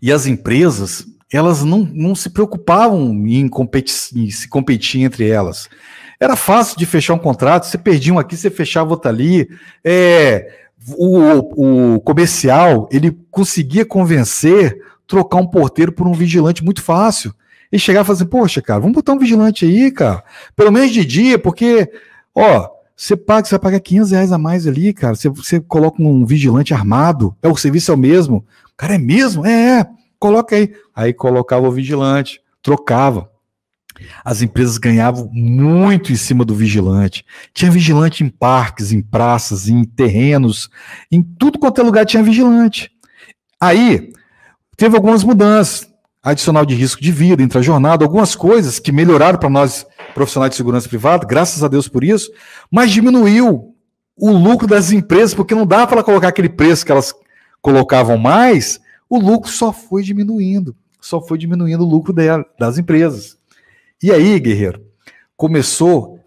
E as empresas elas não, não se preocupavam em, competir, em se competir entre elas. Era fácil de fechar um contrato, você perdia um aqui, você fechava outro ali. É, o, o comercial ele conseguia convencer trocar um porteiro por um vigilante muito fácil. E chegar e falar assim, poxa, cara, vamos botar um vigilante aí, cara. Pelo menos de dia, porque, ó, você paga, você vai pagar 500 reais a mais ali, cara. Você, você coloca um vigilante armado, é o serviço é o mesmo. Cara, é mesmo? É, é coloca aí. Aí colocava o vigilante, trocava. As empresas ganhavam muito em cima do vigilante. Tinha vigilante em parques, em praças, em terrenos, em tudo quanto é lugar tinha vigilante. Aí teve algumas mudanças, adicional de risco de vida, intrajornada, algumas coisas que melhoraram para nós profissionais de segurança privada, graças a Deus por isso, mas diminuiu o lucro das empresas, porque não dá para colocar aquele preço que elas colocavam mais o lucro só foi diminuindo, só foi diminuindo o lucro dela, das empresas. E aí, guerreiro, começou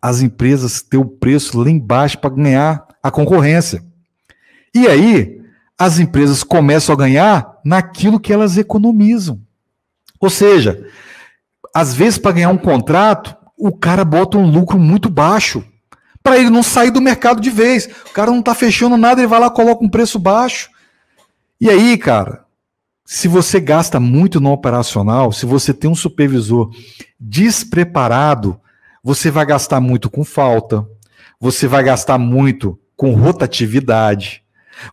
as empresas ter o preço lá embaixo para ganhar a concorrência. E aí, as empresas começam a ganhar naquilo que elas economizam. Ou seja, às vezes para ganhar um contrato, o cara bota um lucro muito baixo para ele não sair do mercado de vez. O cara não está fechando nada, ele vai lá coloca um preço baixo e aí, cara, se você gasta muito no operacional, se você tem um supervisor despreparado, você vai gastar muito com falta, você vai gastar muito com rotatividade.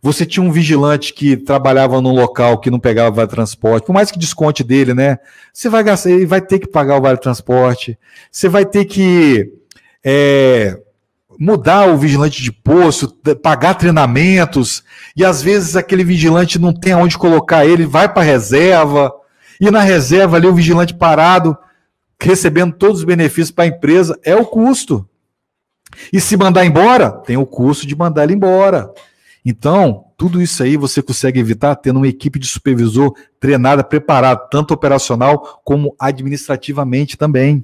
Você tinha um vigilante que trabalhava num local que não pegava vale transporte, por mais que desconte dele, né? Você vai gastar, ele vai ter que pagar o vale transporte, você vai ter que é, mudar o vigilante de posto, pagar treinamentos, e às vezes aquele vigilante não tem aonde colocar ele, vai para a reserva, e na reserva ali o vigilante parado, recebendo todos os benefícios para a empresa, é o custo. E se mandar embora, tem o custo de mandar ele embora. Então, tudo isso aí você consegue evitar tendo uma equipe de supervisor treinada, preparada, tanto operacional como administrativamente também.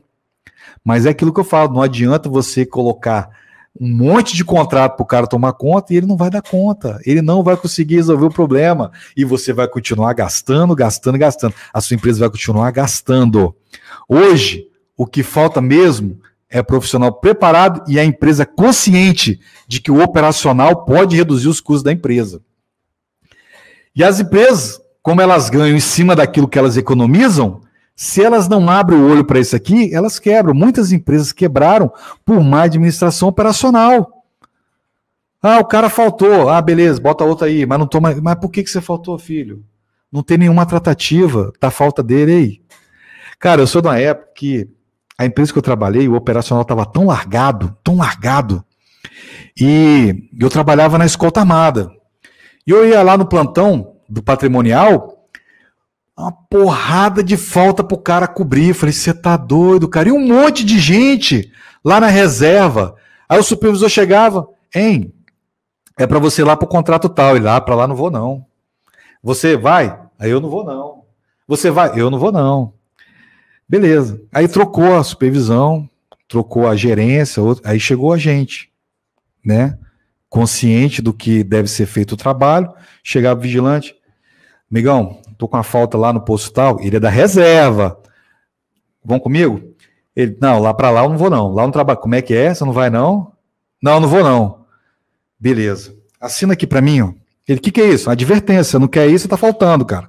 Mas é aquilo que eu falo, não adianta você colocar um monte de contrato para o cara tomar conta e ele não vai dar conta. Ele não vai conseguir resolver o problema. E você vai continuar gastando, gastando, gastando. A sua empresa vai continuar gastando. Hoje, o que falta mesmo é profissional preparado e a empresa consciente de que o operacional pode reduzir os custos da empresa. E as empresas, como elas ganham em cima daquilo que elas economizam, se elas não abrem o olho para isso aqui, elas quebram. Muitas empresas quebraram por má administração operacional. Ah, o cara faltou. Ah, beleza, bota outra aí, mas não toma. Mas por que, que você faltou, filho? Não tem nenhuma tratativa, tá falta dele aí. Cara, eu sou de uma época que a empresa que eu trabalhei, o operacional estava tão largado, tão largado, e eu trabalhava na escolta armada. E eu ia lá no plantão do patrimonial, uma porrada de falta pro cara cobrir. Eu falei, você tá doido, cara? E um monte de gente lá na reserva. Aí o supervisor chegava, hein? É para você ir lá pro contrato tal. E lá, ah, para lá não vou não. Você vai? Aí eu não vou não. Você vai? Eu não vou não. Beleza. Aí trocou a supervisão, trocou a gerência, aí chegou a gente, né? Consciente do que deve ser feito o trabalho, chegava vigilante. Migão, Estou com a falta lá no posto tal, ele é da reserva. Vão comigo? Ele, não, lá para lá eu não vou não. Lá no trabalho, como é que é? Você não vai não? Não, não vou não. Beleza. Assina aqui para mim, ó. Ele, o que, que é isso? Uma advertência. Não quer isso, tá faltando, cara.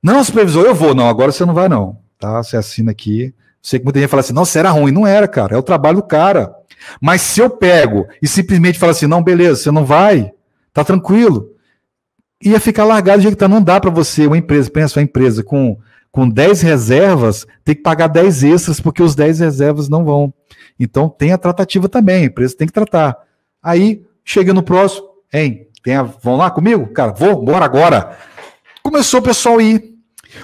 Não, supervisor, eu vou. Não, agora você não vai não. Tá? Você assina aqui. Sei que muita gente fala assim, não, será ruim. Não era, cara. É o trabalho do cara. Mas se eu pego e simplesmente falo assim, não, beleza, você não vai, tá tranquilo ia ficar largado do jeito que tá. Não dá para você, uma empresa, pensa uma empresa com, com 10 reservas, tem que pagar 10 extras, porque os 10 reservas não vão. Então tem a tratativa também, a empresa tem que tratar. Aí, chega no próximo, hein, tem a, vão lá comigo? Cara, vou, bora agora. Começou o pessoal a ir.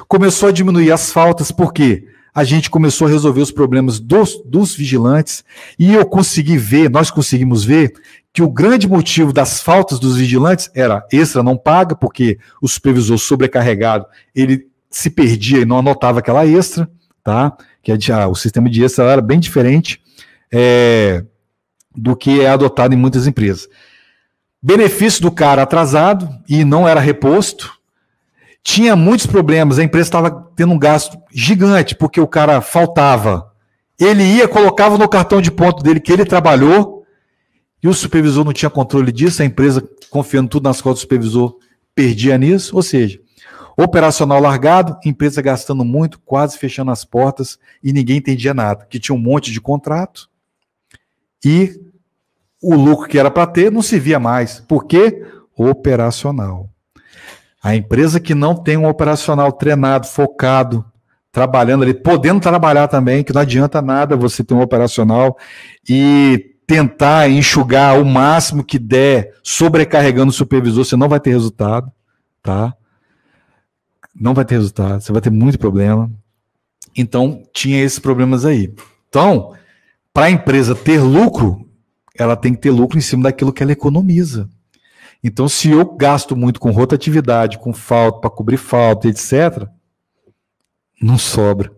Começou a diminuir as faltas, porque a gente começou a resolver os problemas dos, dos vigilantes e eu consegui ver, nós conseguimos ver, que o grande motivo das faltas dos vigilantes era extra não paga, porque o supervisor sobrecarregado, ele se perdia e não anotava aquela extra, tá? Que a, ah, o sistema de extra era bem diferente é, do que é adotado em muitas empresas. Benefício do cara atrasado e não era reposto, tinha muitos problemas, a empresa estava tendo um gasto gigante, porque o cara faltava. Ele ia, colocava no cartão de ponto dele que ele trabalhou, e o supervisor não tinha controle disso, a empresa confiando tudo nas costas do supervisor perdia nisso, ou seja, operacional largado, empresa gastando muito, quase fechando as portas e ninguém entendia nada, que tinha um monte de contrato e o lucro que era para ter não se via mais, porque operacional. A empresa que não tem um operacional treinado, focado, trabalhando ali, podendo trabalhar também, que não adianta nada você ter um operacional e tentar enxugar o máximo que der, sobrecarregando o supervisor, você não vai ter resultado, tá? Não vai ter resultado, você vai ter muito problema. Então, tinha esses problemas aí. Então, para a empresa ter lucro, ela tem que ter lucro em cima daquilo que ela economiza. Então, se eu gasto muito com rotatividade, com falta, para cobrir falta, etc., não sobra.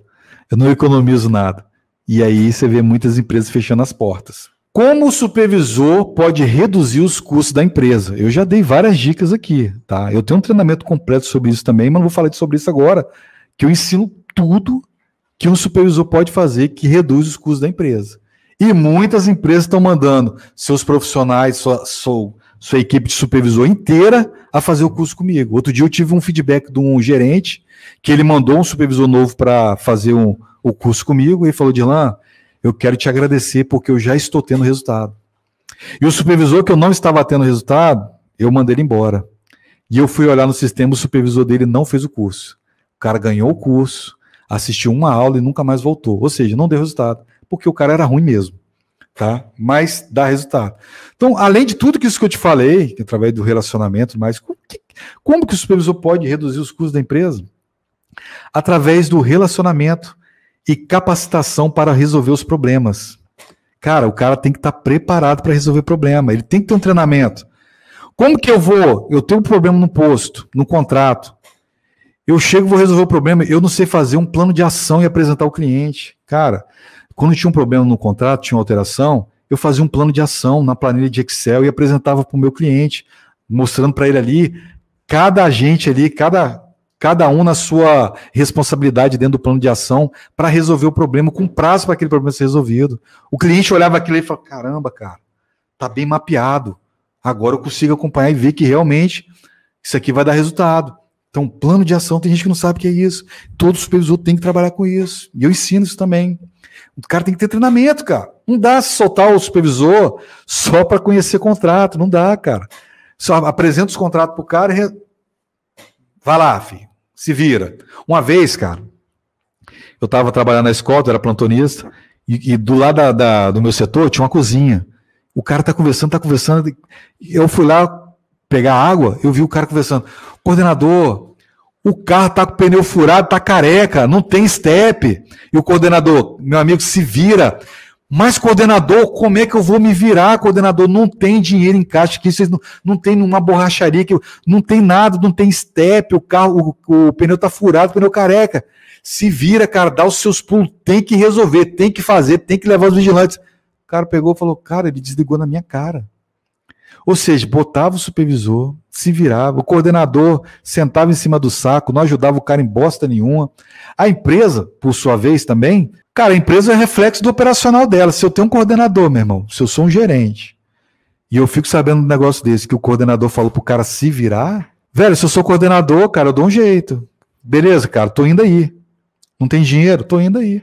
Eu não economizo nada. E aí você vê muitas empresas fechando as portas. Como o supervisor pode reduzir os custos da empresa? Eu já dei várias dicas aqui, tá? Eu tenho um treinamento completo sobre isso também, mas não vou falar sobre isso agora, que eu ensino tudo que um supervisor pode fazer que reduz os custos da empresa. E muitas empresas estão mandando seus profissionais, sua, sua, sua equipe de supervisor inteira a fazer o curso comigo. Outro dia eu tive um feedback de um gerente que ele mandou um supervisor novo para fazer um, o curso comigo e falou: Dilan, eu quero te agradecer porque eu já estou tendo resultado. E o supervisor que eu não estava tendo resultado, eu mandei ele embora. E eu fui olhar no sistema, o supervisor dele não fez o curso. O cara ganhou o curso, assistiu uma aula e nunca mais voltou. Ou seja, não deu resultado, porque o cara era ruim mesmo. Tá? Mas dá resultado. Então, além de tudo que isso que eu te falei, através do relacionamento, mas como como que o supervisor pode reduzir os custos da empresa? Através do relacionamento, e capacitação para resolver os problemas. Cara, o cara tem que estar tá preparado para resolver problema, ele tem que ter um treinamento. Como que eu vou? Eu tenho um problema no posto, no contrato. Eu chego, vou resolver o problema, eu não sei fazer um plano de ação e apresentar ao cliente. Cara, quando tinha um problema no contrato, tinha uma alteração, eu fazia um plano de ação na planilha de Excel e apresentava para o meu cliente, mostrando para ele ali cada agente ali, cada cada um na sua responsabilidade dentro do plano de ação para resolver o problema com prazo para aquele problema ser resolvido. O cliente olhava aquilo e falava: caramba, cara, tá bem mapeado. Agora eu consigo acompanhar e ver que realmente isso aqui vai dar resultado. Então, plano de ação, tem gente que não sabe o que é isso. Todo supervisor tem que trabalhar com isso. E eu ensino isso também. O cara tem que ter treinamento, cara. Não dá se soltar o supervisor só para conhecer contrato. Não dá, cara. Só apresenta os contratos o cara e. Re... Vai lá, filho se vira. Uma vez, cara, eu estava trabalhando na escola, eu era plantonista, e, e do lado da, da, do meu setor tinha uma cozinha. O cara tá conversando, tá conversando. Eu fui lá pegar água, eu vi o cara conversando. Coordenador, o carro tá com o pneu furado, tá careca, não tem step. E o coordenador, meu amigo, se vira. Mas, coordenador, como é que eu vou me virar, coordenador? Não tem dinheiro em caixa aqui, vocês não, não tem uma borracharia, que não tem nada, não tem step, o carro, o, o pneu tá furado, o pneu careca. Se vira, cara, dá os seus pulos, tem que resolver, tem que fazer, tem que levar os vigilantes. O cara pegou e falou, cara, ele desligou na minha cara. Ou seja, botava o supervisor, se virava, o coordenador sentava em cima do saco, não ajudava o cara em bosta nenhuma. A empresa, por sua vez também, cara, a empresa é reflexo do operacional dela. Se eu tenho um coordenador, meu irmão, se eu sou um gerente, e eu fico sabendo um negócio desse, que o coordenador falou pro cara se virar, velho, se eu sou coordenador, cara, eu dou um jeito. Beleza, cara, tô indo aí. Não tem dinheiro, tô indo aí.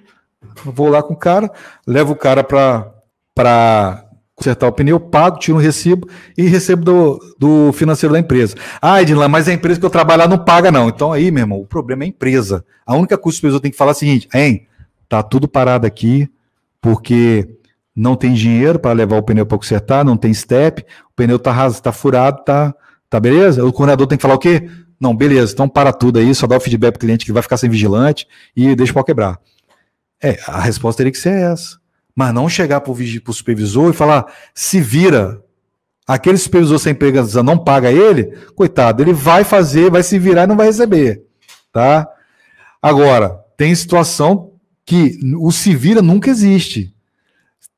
Eu vou lá com o cara, levo o cara pra, pra consertar o pneu, pago, tiro um recibo e recebo do, do financeiro da empresa. Ah, Edilã, mas a empresa que eu trabalho lá não paga, não. Então aí, meu irmão, o problema é a empresa. A única coisa que o supervisor tem que falar é o seguinte: hein, tá tudo parado aqui, porque não tem dinheiro para levar o pneu para consertar, não tem step, o pneu tá raso, tá furado, tá, tá beleza? O coordenador tem que falar o quê? Não, beleza, então para tudo aí, só dá o feedback pro cliente que vai ficar sem vigilante e deixa o pau quebrar. É, a resposta teria que ser essa. Mas não chegar para o supervisor e falar, se vira. Aquele supervisor sem empresa não paga ele, coitado, ele vai fazer, vai se virar e não vai receber. Tá? Agora, tem situação que o se vira nunca existe.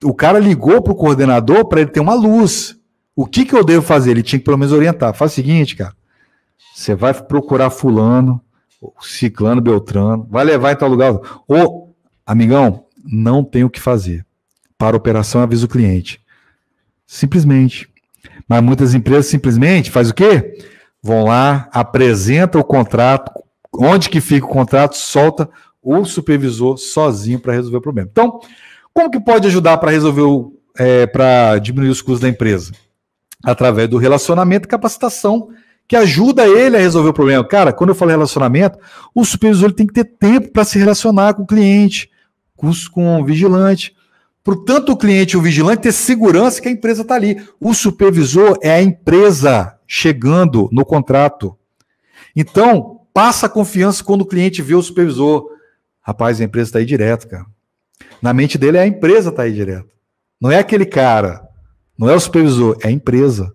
O cara ligou para o coordenador para ele ter uma luz. O que, que eu devo fazer? Ele tinha que pelo menos orientar. Faz o seguinte, cara. Você vai procurar fulano, ciclano, beltrano, vai levar em tal lugar. Ô, amigão, não tem o que fazer para operação avisa o cliente. Simplesmente. Mas muitas empresas simplesmente faz o quê? Vão lá, apresenta o contrato, onde que fica o contrato, solta o supervisor sozinho para resolver o problema. Então, como que pode ajudar para resolver é, para diminuir os custos da empresa? Através do relacionamento e capacitação que ajuda ele a resolver o problema. Cara, quando eu falo relacionamento, o supervisor tem que ter tempo para se relacionar com o cliente, com, com o vigilante, para tanto o cliente e o vigilante ter segurança que a empresa está ali. O supervisor é a empresa chegando no contrato. Então, passa confiança quando o cliente vê o supervisor. Rapaz, a empresa está aí direto, cara. Na mente dele é a empresa está aí direto. Não é aquele cara, não é o supervisor, é a empresa.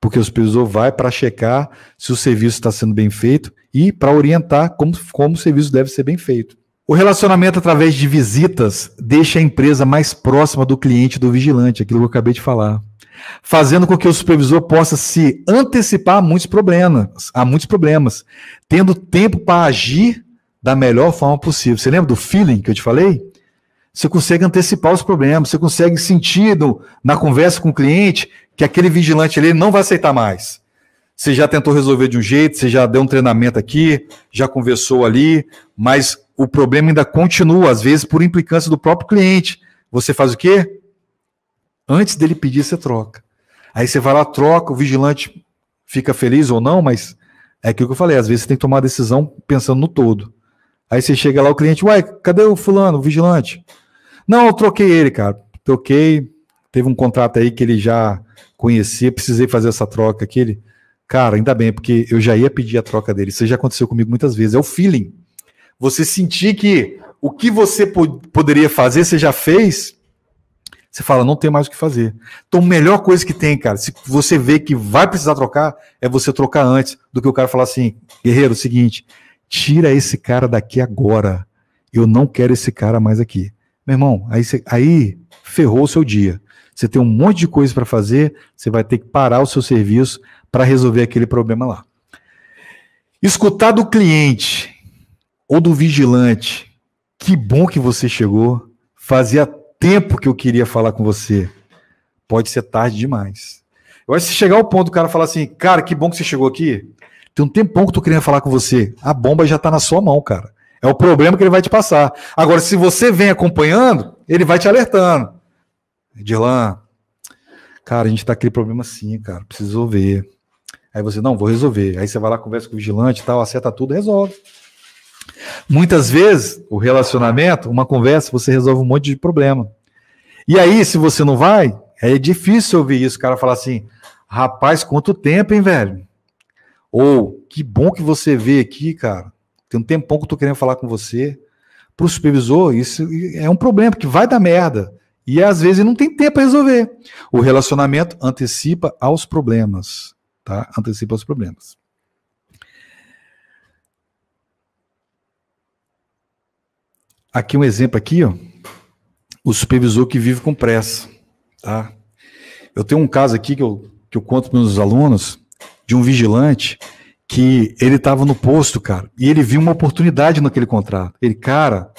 Porque o supervisor vai para checar se o serviço está sendo bem feito e para orientar como, como o serviço deve ser bem feito. O relacionamento através de visitas deixa a empresa mais próxima do cliente do vigilante, aquilo que eu acabei de falar. Fazendo com que o supervisor possa se antecipar a muitos problemas, a muitos problemas, tendo tempo para agir da melhor forma possível. Você lembra do feeling que eu te falei? Você consegue antecipar os problemas, você consegue sentir na conversa com o cliente que aquele vigilante ali não vai aceitar mais. Você já tentou resolver de um jeito, você já deu um treinamento aqui, já conversou ali, mas o problema ainda continua, às vezes por implicância do próprio cliente. Você faz o quê? Antes dele pedir, você troca. Aí você vai lá, troca, o vigilante fica feliz ou não, mas é aquilo que eu falei, às vezes você tem que tomar a decisão pensando no todo. Aí você chega lá, o cliente, uai, cadê o fulano, o vigilante? Não, eu troquei ele, cara. Troquei, teve um contrato aí que ele já conhecia, precisei fazer essa troca aqui. Ele, cara, ainda bem, porque eu já ia pedir a troca dele. Isso já aconteceu comigo muitas vezes. É o feeling. Você sentir que o que você po poderia fazer, você já fez, você fala, não tem mais o que fazer. Então, a melhor coisa que tem, cara, se você vê que vai precisar trocar, é você trocar antes do que o cara falar assim, guerreiro, é o seguinte, tira esse cara daqui agora. Eu não quero esse cara mais aqui. Meu irmão, aí, aí ferrou o seu dia. Você tem um monte de coisa para fazer, você vai ter que parar o seu serviço para resolver aquele problema lá. Escutar do cliente ou do vigilante. Que bom que você chegou. Fazia tempo que eu queria falar com você. Pode ser tarde demais. Eu acho que se chegar ao ponto do cara falar assim, cara, que bom que você chegou aqui. Tem um tempão que eu tô querendo falar com você. A bomba já tá na sua mão, cara. É o problema que ele vai te passar. Agora, se você vem acompanhando, ele vai te alertando. Dirlan, cara, a gente tá aquele problema assim, cara. Preciso resolver. Aí você, não, vou resolver. Aí você vai lá, conversa com o vigilante e tal, acerta tudo, resolve. Muitas vezes, o relacionamento, uma conversa, você resolve um monte de problema. E aí, se você não vai, é difícil ouvir isso. O cara falar assim: rapaz, quanto tempo, hein, velho? Ou, que bom que você veio aqui, cara. Tem um tempão que eu tô querendo falar com você. Para o supervisor, isso é um problema que vai dar merda. E às vezes não tem tempo para resolver. O relacionamento antecipa aos problemas, tá? Antecipa aos problemas. Aqui um exemplo aqui, ó. O supervisor que vive com pressa, tá? Eu tenho um caso aqui que eu, que eu conto para meus alunos de um vigilante que ele estava no posto, cara, e ele viu uma oportunidade naquele contrato. Ele, cara,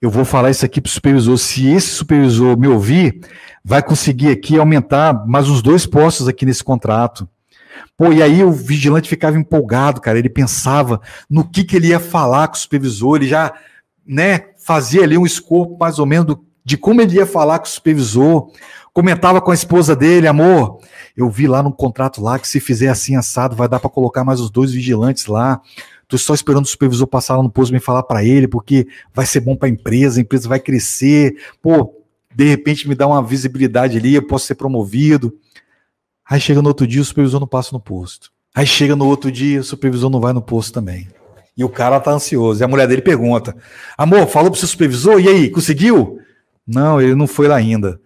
eu vou falar isso aqui para o supervisor. Se esse supervisor me ouvir, vai conseguir aqui aumentar mais uns dois postos aqui nesse contrato. Pô, e aí o vigilante ficava empolgado, cara. Ele pensava no que, que ele ia falar com o supervisor, ele já, né, fazia ali um escopo mais ou menos de como ele ia falar com o supervisor, comentava com a esposa dele, amor, eu vi lá no contrato lá que se fizer assim assado vai dar para colocar mais os dois vigilantes lá. Tô só esperando o supervisor passar lá no posto e me falar para ele, porque vai ser bom para a empresa, a empresa vai crescer. Pô, de repente me dá uma visibilidade ali, eu posso ser promovido. Aí chega no outro dia, o supervisor não passa no posto. Aí chega no outro dia, o supervisor não vai no posto também. E o cara tá ansioso. E a mulher dele pergunta: Amor, falou pro seu supervisor? E aí, conseguiu? Não, ele não foi lá ainda.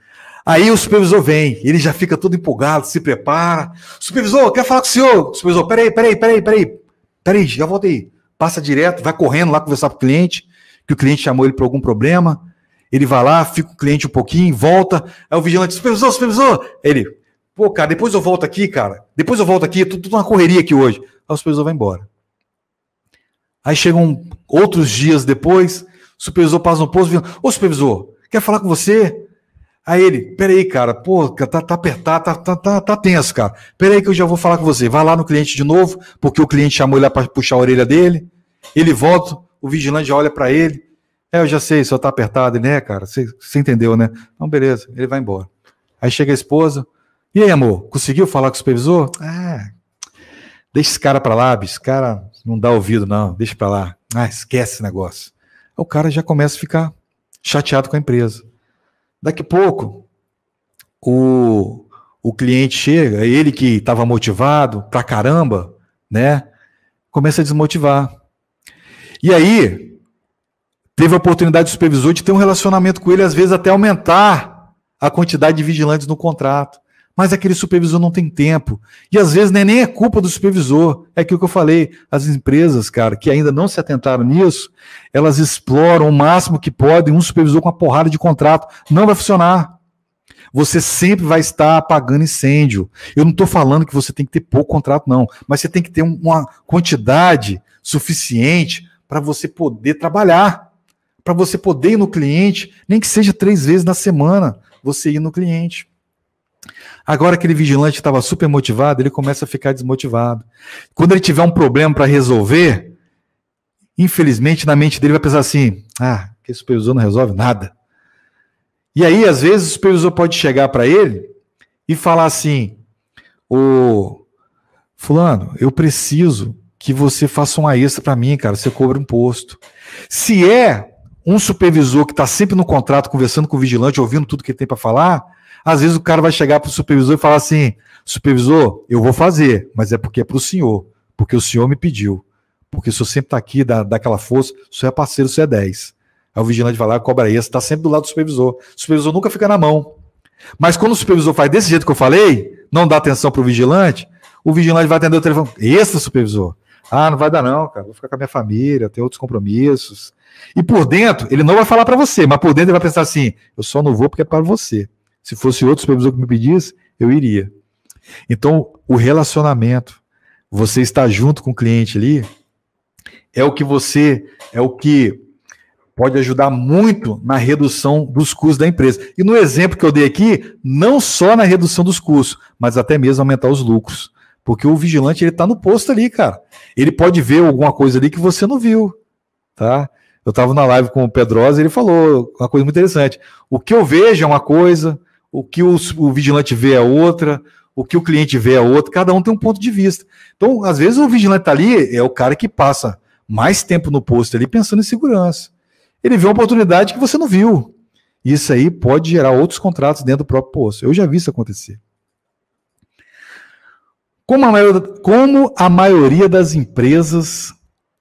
Aí o supervisor vem, ele já fica todo empolgado, se prepara. Supervisor, quer falar com o senhor? Supervisor, peraí, peraí, peraí, peraí. Peraí, já voltei. Passa direto, vai correndo lá conversar com o cliente, que o cliente chamou ele por algum problema. Ele vai lá, fica com o cliente um pouquinho, volta. Aí o vigilante, supervisor, supervisor. ele, pô, cara, depois eu volto aqui, cara. Depois eu volto aqui, Tudo tô numa correria aqui hoje. Aí o supervisor vai embora. Aí chegam outros dias depois, o supervisor passa no posto e ô supervisor, quer falar com você? Aí ele, peraí, cara, pô, tá, tá apertado, tá, tá, tá, tá tenso, cara. Peraí que eu já vou falar com você. Vai lá no cliente de novo, porque o cliente chamou ele lá para puxar a orelha dele. Ele volta, o vigilante já olha para ele. É, eu já sei, só tá apertado, né, cara? Você entendeu, né? Então, beleza, ele vai embora. Aí chega a esposa. E aí, amor, conseguiu falar com o supervisor? Ah, deixa esse cara para lá, bicho. Cara, não dá ouvido, não, deixa para lá. Ah, esquece esse negócio. o cara já começa a ficar chateado com a empresa. Daqui a pouco, o, o cliente chega, é ele que estava motivado pra caramba, né? Começa a desmotivar. E aí, teve a oportunidade do supervisor de ter um relacionamento com ele, às vezes até aumentar a quantidade de vigilantes no contrato mas aquele supervisor não tem tempo. E às vezes né, nem é culpa do supervisor. É aquilo que eu falei. As empresas, cara, que ainda não se atentaram nisso, elas exploram o máximo que podem um supervisor com uma porrada de contrato. Não vai funcionar. Você sempre vai estar apagando incêndio. Eu não estou falando que você tem que ter pouco contrato, não. Mas você tem que ter uma quantidade suficiente para você poder trabalhar. Para você poder ir no cliente, nem que seja três vezes na semana, você ir no cliente. Agora aquele vigilante estava super motivado, ele começa a ficar desmotivado. Quando ele tiver um problema para resolver, infelizmente na mente dele vai pensar assim: ah, que supervisor não resolve nada. E aí, às vezes, o supervisor pode chegar para ele e falar assim: Ô, Fulano, eu preciso que você faça uma extra para mim, cara. Você cobra imposto. Se é um supervisor que está sempre no contrato, conversando com o vigilante, ouvindo tudo que ele tem para falar, às vezes o cara vai chegar para o supervisor e falar assim: supervisor, eu vou fazer, mas é porque é para o senhor, porque o senhor me pediu. Porque o senhor sempre está aqui, dá, dá aquela força, o senhor é parceiro, o senhor é 10. Aí o vigilante vai lá, cobra esse, está sempre do lado do supervisor. O supervisor nunca fica na mão. Mas quando o supervisor faz desse jeito que eu falei, não dá atenção para o vigilante, o vigilante vai atender o telefone. Esse supervisor. Ah, não vai dar não, cara. Vou ficar com a minha família, tenho outros compromissos. E por dentro, ele não vai falar para você, mas por dentro ele vai pensar assim: eu só não vou porque é para você. Se fosse outro supervisor que me pedisse, eu iria. Então, o relacionamento, você estar junto com o cliente ali, é o que você, é o que pode ajudar muito na redução dos custos da empresa. E no exemplo que eu dei aqui, não só na redução dos custos, mas até mesmo aumentar os lucros. Porque o vigilante ele está no posto ali, cara. Ele pode ver alguma coisa ali que você não viu, tá? Eu estava na live com o Pedrosa e ele falou uma coisa muito interessante. O que eu vejo é uma coisa, o que o, o vigilante vê é outra, o que o cliente vê é outro, cada um tem um ponto de vista. Então, às vezes, o vigilante está ali, é o cara que passa mais tempo no posto ali pensando em segurança. Ele vê uma oportunidade que você não viu. Isso aí pode gerar outros contratos dentro do próprio posto. Eu já vi isso acontecer. Como a maioria, como a maioria das empresas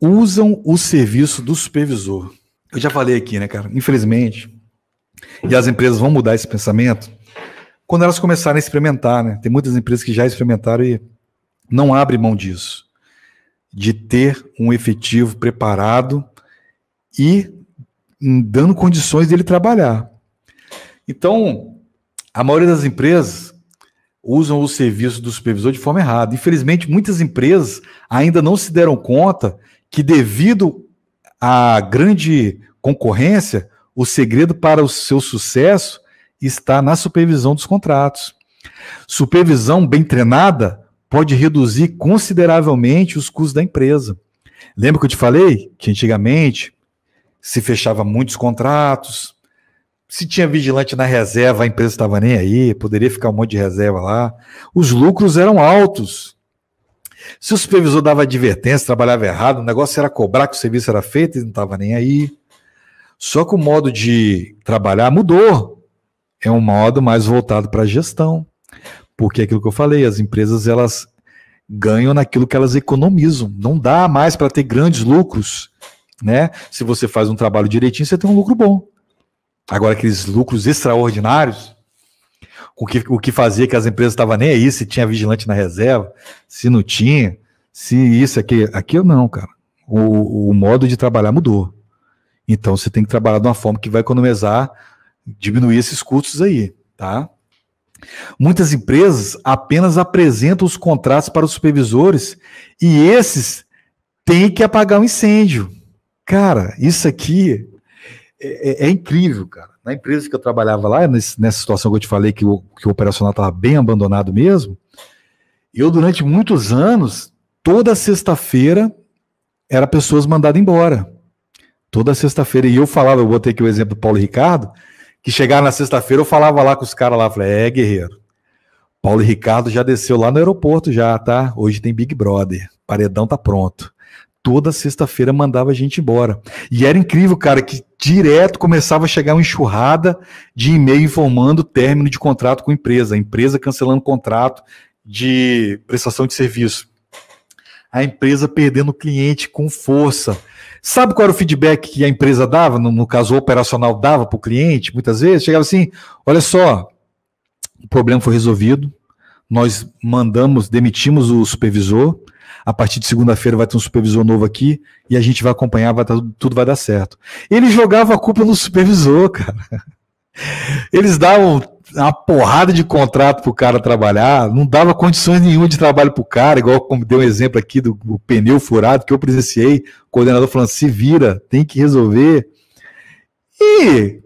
usam o serviço do supervisor? Eu já falei aqui, né, cara? Infelizmente, e as empresas vão mudar esse pensamento quando elas começarem a experimentar, né? Tem muitas empresas que já experimentaram e não abrem mão disso, de ter um efetivo preparado e hum, dando condições dele trabalhar. Então, a maioria das empresas usam o serviço do supervisor de forma errada. Infelizmente, muitas empresas ainda não se deram conta que, devido à grande concorrência, o segredo para o seu sucesso está na supervisão dos contratos. Supervisão bem treinada pode reduzir consideravelmente os custos da empresa. Lembra que eu te falei que antigamente se fechava muitos contratos, se tinha vigilante na reserva, a empresa estava nem aí, poderia ficar um monte de reserva lá. Os lucros eram altos. Se o supervisor dava advertência, trabalhava errado, o negócio era cobrar que o serviço era feito, ele não estava nem aí. Só que o modo de trabalhar mudou é um modo mais voltado para a gestão, porque é aquilo que eu falei, as empresas elas ganham naquilo que elas economizam. Não dá mais para ter grandes lucros, né? Se você faz um trabalho direitinho, você tem um lucro bom. Agora aqueles lucros extraordinários, o que, o que fazia que as empresas estavam nem aí se tinha vigilante na reserva, se não tinha, se isso aqui, aqui não, cara. O, o modo de trabalhar mudou. Então você tem que trabalhar de uma forma que vai economizar diminuir esses custos aí, tá? Muitas empresas apenas apresentam os contratos para os supervisores e esses têm que apagar o um incêndio. Cara, isso aqui é, é, é, incrível, cara. Na empresa que eu trabalhava lá, nesse, nessa situação que eu te falei, que o, que o operacional estava bem abandonado mesmo, eu, durante muitos anos, toda sexta-feira, era pessoas mandadas embora. Toda sexta-feira. E eu falava, eu botei aqui o exemplo do Paulo Ricardo, que chegar na sexta-feira eu falava lá com os caras lá, falei, é, guerreiro, Paulo e Ricardo já desceu lá no aeroporto já, tá? Hoje tem Big Brother, paredão tá pronto. Toda sexta-feira mandava a gente embora. E era incrível, cara, que direto começava a chegar uma enxurrada de e-mail informando o término de contrato com a empresa, a empresa cancelando contrato de prestação de serviço. A empresa perdendo cliente com força Sabe qual era o feedback que a empresa dava, no, no caso operacional, dava para o cliente? Muitas vezes chegava assim: olha só, o problema foi resolvido, nós mandamos, demitimos o supervisor. A partir de segunda-feira vai ter um supervisor novo aqui e a gente vai acompanhar, vai tá, tudo vai dar certo. Ele jogava a culpa no supervisor, cara. Eles davam uma porrada de contrato para o cara trabalhar, não dava condições nenhuma de trabalho para o cara, igual como deu um exemplo aqui do, do, pneu furado que eu presenciei, o coordenador falando, se vira, tem que resolver. E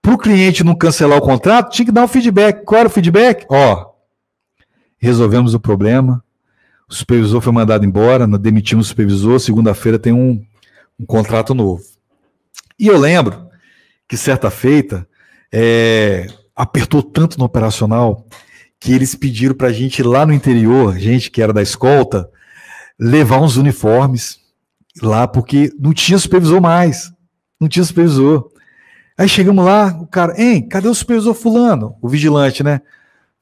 para o cliente não cancelar o contrato, tinha que dar um feedback. Qual era o feedback? Ó, resolvemos o problema, o supervisor foi mandado embora, nós demitimos o supervisor, segunda-feira tem um, um contrato novo. E eu lembro que certa feita, é, apertou tanto no operacional que eles pediram para a gente lá no interior, gente que era da escolta, levar uns uniformes lá, porque não tinha supervisor mais. Não tinha supervisor. Aí chegamos lá, o cara, hein, cadê o supervisor fulano? O vigilante, né?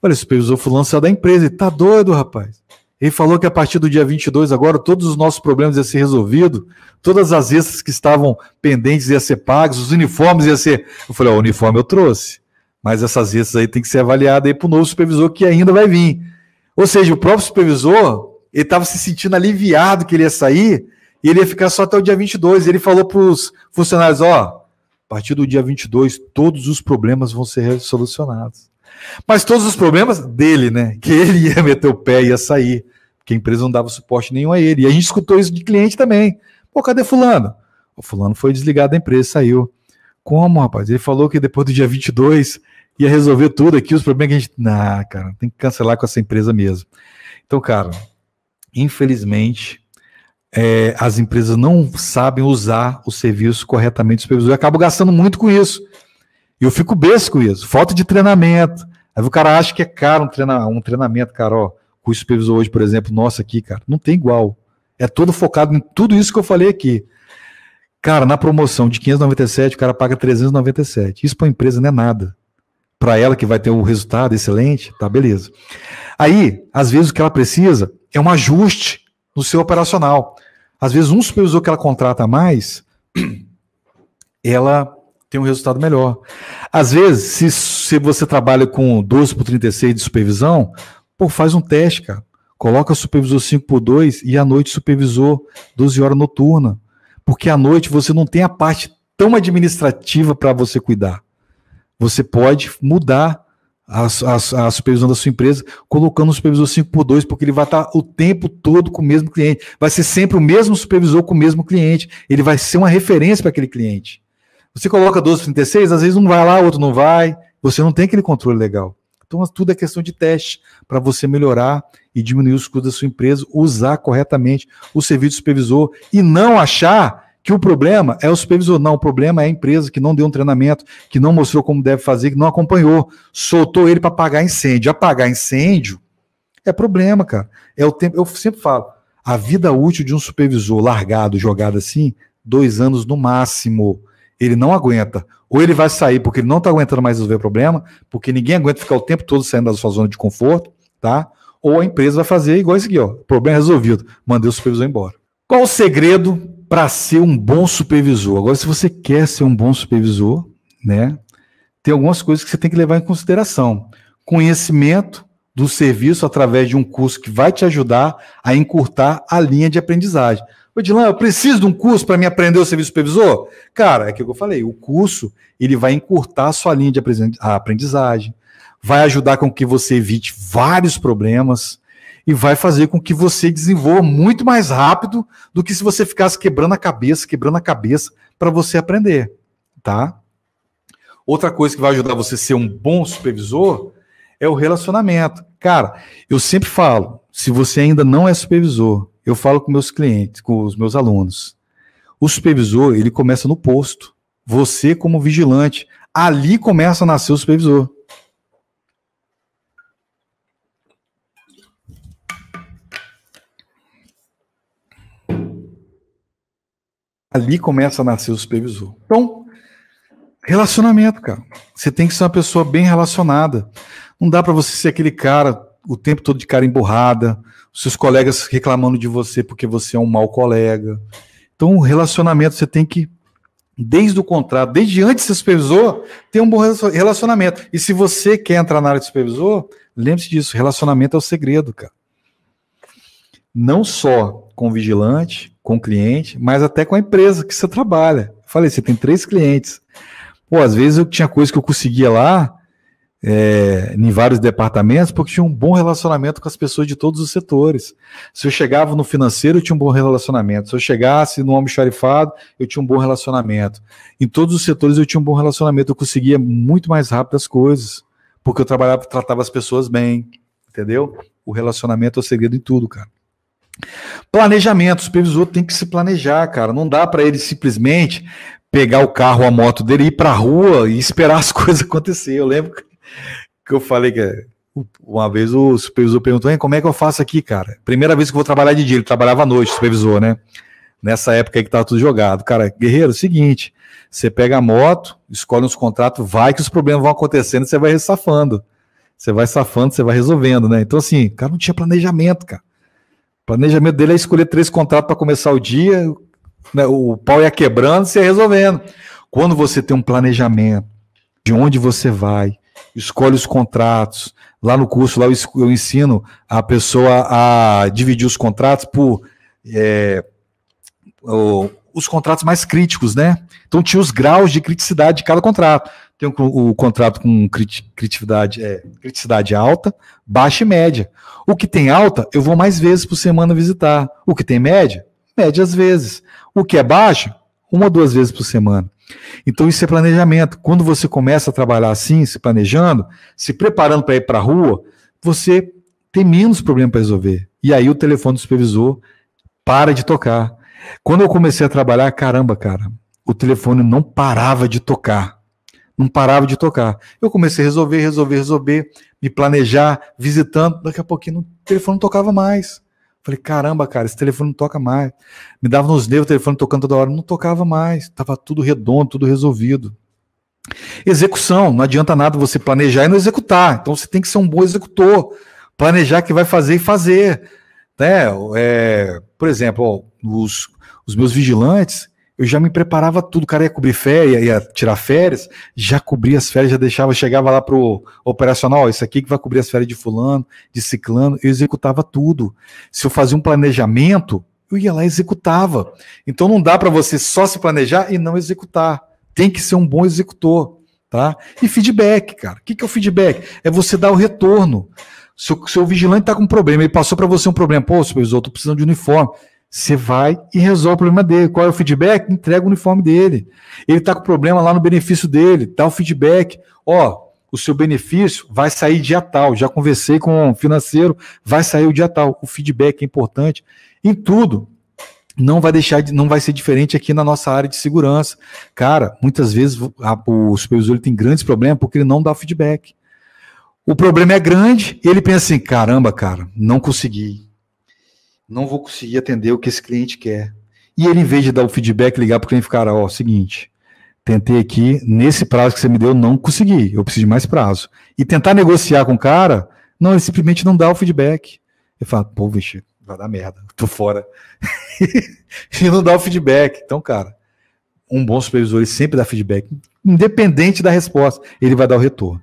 Olha, o supervisor fulano saiu da empresa. Ele tá doido, rapaz. Ele falou que a partir do dia 22 agora todos os nossos problemas iam ser resolvidos, todas as extras que estavam pendentes iam ser pagas, os uniformes iam ser... Eu falei, ó, o uniforme eu trouxe. Mas essas listas aí tem que ser avaliada aí para o novo supervisor que ainda vai vir. Ou seja, o próprio supervisor, ele estava se sentindo aliviado que ele ia sair e ele ia ficar só até o dia 22. Ele falou para os funcionários, ó, a partir do dia 22, todos os problemas vão ser solucionados. Mas todos os problemas dele, né? Que ele ia meter o pé e ia sair. Porque a empresa não dava suporte nenhum a ele. E a gente escutou isso de cliente também. Pô, cadê fulano? O fulano foi desligado da empresa, saiu. Como, rapaz? Ele falou que depois do dia 22 ia resolver tudo aqui, os problemas que a gente. Ah, cara, tem que cancelar com essa empresa mesmo. Então, cara, infelizmente, é, as empresas não sabem usar o serviço corretamente do supervisor. Eu acabo gastando muito com isso. E eu fico besta com isso. Falta de treinamento. Aí o cara acha que é caro um, treina, um treinamento, cara, ó. Com o supervisor hoje, por exemplo, nossa aqui, cara, não tem igual. É todo focado em tudo isso que eu falei aqui. Cara, na promoção de 597, o cara paga 397. Isso para a empresa não é nada para ela que vai ter um resultado excelente, tá beleza. Aí, às vezes o que ela precisa é um ajuste no seu operacional. Às vezes um supervisor que ela contrata mais, ela tem um resultado melhor. Às vezes, se, se você trabalha com 12 por 36 de supervisão, pô, faz um teste, cara. Coloca supervisor 5 por 2 e à noite supervisor 12 horas noturna. Porque à noite você não tem a parte tão administrativa para você cuidar. Você pode mudar a, a, a, supervisão da sua empresa, colocando um supervisor 5 por 2 porque ele vai estar o tempo todo com o mesmo cliente. Vai ser sempre o mesmo supervisor com o mesmo cliente. Ele vai ser uma referência para aquele cliente. Você coloca 12,36, às vezes um vai lá, outro não vai. Você não tem aquele controle legal. Então, é tudo é questão de teste para você melhorar e diminuir os custos da sua empresa, usar corretamente o serviço do supervisor e não achar que o problema é o supervisor, não, o problema é a empresa que não deu um treinamento, que não mostrou como deve fazer, que não acompanhou, soltou ele para apagar incêndio. Apagar incêndio é problema, cara. É o tempo, eu sempre falo, a vida útil de um supervisor largado, jogado assim, dois anos no máximo. Ele não aguenta. Ou ele vai sair porque ele não está aguentando mais resolver o problema, porque ninguém aguenta ficar o tempo todo saindo da sua zona de conforto, tá? Ou a empresa vai fazer igual isso aqui, ó. Problema resolvido. Mandei o supervisor embora. Qual o segredo para ser um bom supervisor. Agora, se você quer ser um bom supervisor, né, tem algumas coisas que você tem que levar em consideração. Conhecimento do serviço através de um curso que vai te ajudar a encurtar a linha de aprendizagem. Ô, Dilan, eu preciso de um curso para me aprender o serviço supervisor? Cara, é aquilo que eu falei, o curso ele vai encurtar a sua linha de aprendizagem, vai ajudar com que você evite vários problemas, e vai fazer com que você desenvolva muito mais rápido do que se você ficasse quebrando a cabeça, quebrando a cabeça para você aprender, tá? Outra coisa que vai ajudar você a ser um bom supervisor é o relacionamento. Cara, eu sempre falo, se você ainda não é supervisor, eu falo com meus clientes, com os meus alunos. O supervisor, ele começa no posto. Você como vigilante, ali começa a nascer o supervisor. ali começa a nascer o supervisor. Então, relacionamento, cara. Você tem que ser uma pessoa bem relacionada. Não dá para você ser aquele cara o tempo todo de cara emburrada, seus colegas reclamando de você porque você é um mau colega. Então, o relacionamento você tem que desde o contrato, desde antes de ser supervisor, ter um bom relacionamento. E se você quer entrar na área de supervisor, lembre-se disso, relacionamento é o segredo, cara. Não só com vigilante, com o cliente, mas até com a empresa que você trabalha. Falei, você tem três clientes. Pô, às vezes eu tinha coisa que eu conseguia lá, é, em vários departamentos, porque tinha um bom relacionamento com as pessoas de todos os setores. Se eu chegava no financeiro, eu tinha um bom relacionamento. Se eu chegasse no homem charifado, eu tinha um bom relacionamento. Em todos os setores, eu tinha um bom relacionamento. Eu conseguia muito mais rápido as coisas, porque eu trabalhava, tratava as pessoas bem, entendeu? O relacionamento é o segredo em tudo, cara. Planejamento, o supervisor tem que se planejar, cara. Não dá para ele simplesmente pegar o carro, a moto dele, ir para a rua e esperar as coisas acontecer. Eu lembro que eu falei que uma vez o supervisor perguntou: como é que eu faço aqui, cara? Primeira vez que eu vou trabalhar de dia, ele trabalhava à noite, o supervisor, né? Nessa época aí que tava tudo jogado. Cara, guerreiro, é seguinte: você pega a moto, escolhe uns contratos, vai que os problemas vão acontecendo, você vai safando. Você vai safando, você vai resolvendo, né? Então, assim, cara, não tinha planejamento, cara planejamento dele é escolher três contratos para começar o dia, né, o pau ia quebrando, você ia resolvendo. Quando você tem um planejamento de onde você vai, escolhe os contratos. Lá no curso lá eu ensino a pessoa a dividir os contratos por é, os contratos mais críticos, né? Então tinha os graus de criticidade de cada contrato tem o, o contrato com crit, criticidade, é, criticidade alta, baixa e média. O que tem alta, eu vou mais vezes por semana visitar. O que tem média, médias vezes. O que é baixo, uma ou duas vezes por semana. Então, isso é planejamento. Quando você começa a trabalhar assim, se planejando, se preparando para ir para a rua, você tem menos problema para resolver. E aí o telefone do supervisor para de tocar. Quando eu comecei a trabalhar, caramba, cara, o telefone não parava de tocar não parava de tocar. Eu comecei a resolver, resolver, resolver, me planejar, visitando. Daqui a pouquinho o telefone não tocava mais. Falei, caramba, cara, esse telefone não toca mais. Me dava nos dedos o telefone tocando toda hora, não tocava mais. Tava tudo redondo, tudo resolvido. Execução, não adianta nada você planejar e não executar. Então você tem que ser um bom executor. Planejar que vai fazer e fazer. Né? É, por exemplo, ó, os, os meus vigilantes, eu já me preparava tudo, o cara ia cobrir férias, ia tirar férias, já cobria as férias, já deixava, chegava lá pro operacional, isso aqui que vai cobrir as férias de fulano, de ciclano, eu executava tudo. Se eu fazia um planejamento, eu ia lá e executava. Então não dá para você só se planejar e não executar. Tem que ser um bom executor, tá? E feedback, cara. O que, que é o feedback? É você dar o retorno. Se o seu vigilante está com um problema, ele passou para você um problema, pô, supervisor, estou precisando de uniforme. Você vai e resolve o problema dele. Qual é o feedback? Entrega o uniforme dele. Ele está com problema lá no benefício dele, dá o feedback. Ó, o seu benefício vai sair dia tal. Já conversei com o financeiro, vai sair o dia tal. O feedback é importante em tudo. Não vai deixar, de, não vai ser diferente aqui na nossa área de segurança. Cara, muitas vezes a, o supervisor tem grandes problemas porque ele não dá feedback. O problema é grande, ele pensa assim: caramba, cara, não consegui não vou conseguir atender o que esse cliente quer. E ele, em vez de dar o feedback, ligar para o cliente, ficar, ó, oh, seguinte, tentei aqui, nesse prazo que você me deu, não consegui, eu preciso de mais prazo. E tentar negociar com o cara, não, ele simplesmente não dá o feedback. Ele fala, pô, vixe, vai dar merda, tô fora. e não dá o feedback. Então, cara, um bom supervisor, ele sempre dá feedback, independente da resposta, ele vai dar o retorno.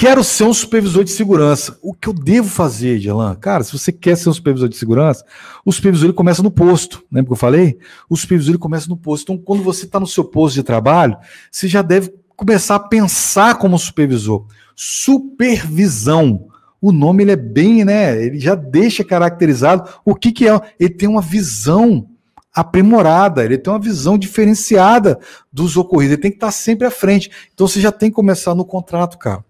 Quero ser um supervisor de segurança. O que eu devo fazer, Jelan? Cara, se você quer ser um supervisor de segurança, o supervisor ele começa no posto. Lembra que eu falei? O supervisor ele começa no posto. Então, quando você está no seu posto de trabalho, você já deve começar a pensar como supervisor. Supervisão. O nome ele é bem, né? Ele já deixa caracterizado o que, que é. Ele tem uma visão aprimorada, ele tem uma visão diferenciada dos ocorridos, ele tem que estar tá sempre à frente. Então você já tem que começar no contrato, cara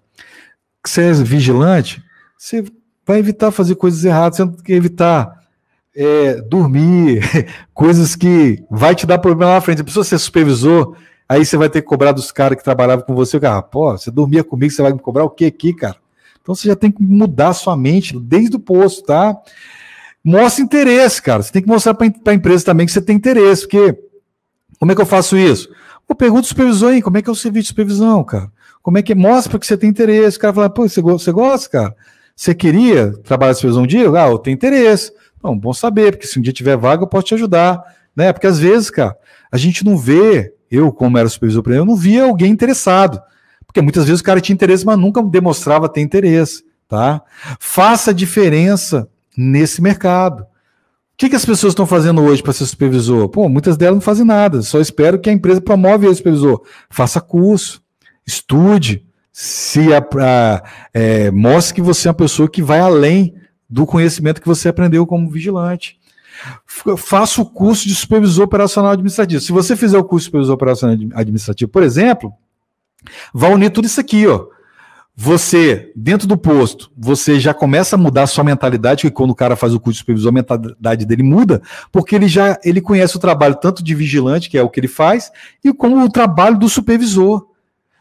que você é vigilante, você vai evitar fazer coisas erradas, você que evitar é, dormir, coisas que vai te dar problema lá na frente. Se você ser supervisor, aí você vai ter que cobrar dos caras que trabalhavam com você, o cara, pô, você dormia comigo, você vai me cobrar o que aqui, cara? Então você já tem que mudar sua mente desde o posto, tá? Mostra interesse, cara. Você tem que mostrar para a empresa também que você tem interesse, porque como é que eu faço isso? Pô, pergunta o supervisor aí, como é que é o serviço de supervisão, cara? Como é que mostra que você tem interesse? O cara fala, pô, você, você gosta, cara? Você queria trabalhar essa supervisor um dia? Ah, eu tenho interesse. Bom, bom saber, porque se um dia tiver vaga, eu posso te ajudar. Né? Porque às vezes, cara, a gente não vê, eu, como era supervisor primeiro, eu não via alguém interessado. Porque muitas vezes o cara tinha interesse, mas nunca demonstrava ter interesse. Tá? Faça diferença nesse mercado. O que, que, as pessoas estão fazendo hoje para ser supervisor? Pô, muitas delas não fazem nada, só espero que a empresa promove o supervisor. Faça curso, estude, se a, a, é, mostre que você é uma pessoa que vai além do conhecimento que você aprendeu como vigilante. Faça o curso de supervisor operacional administrativo. Se você fizer o curso de supervisor operacional administrativo, por exemplo, vai unir tudo isso aqui, ó. Você, dentro do posto, você já começa a mudar a sua mentalidade, que quando o cara faz o curso de supervisor, a mentalidade dele muda, porque ele já ele conhece o trabalho tanto de vigilante, que é o que ele faz, e como o trabalho do supervisor.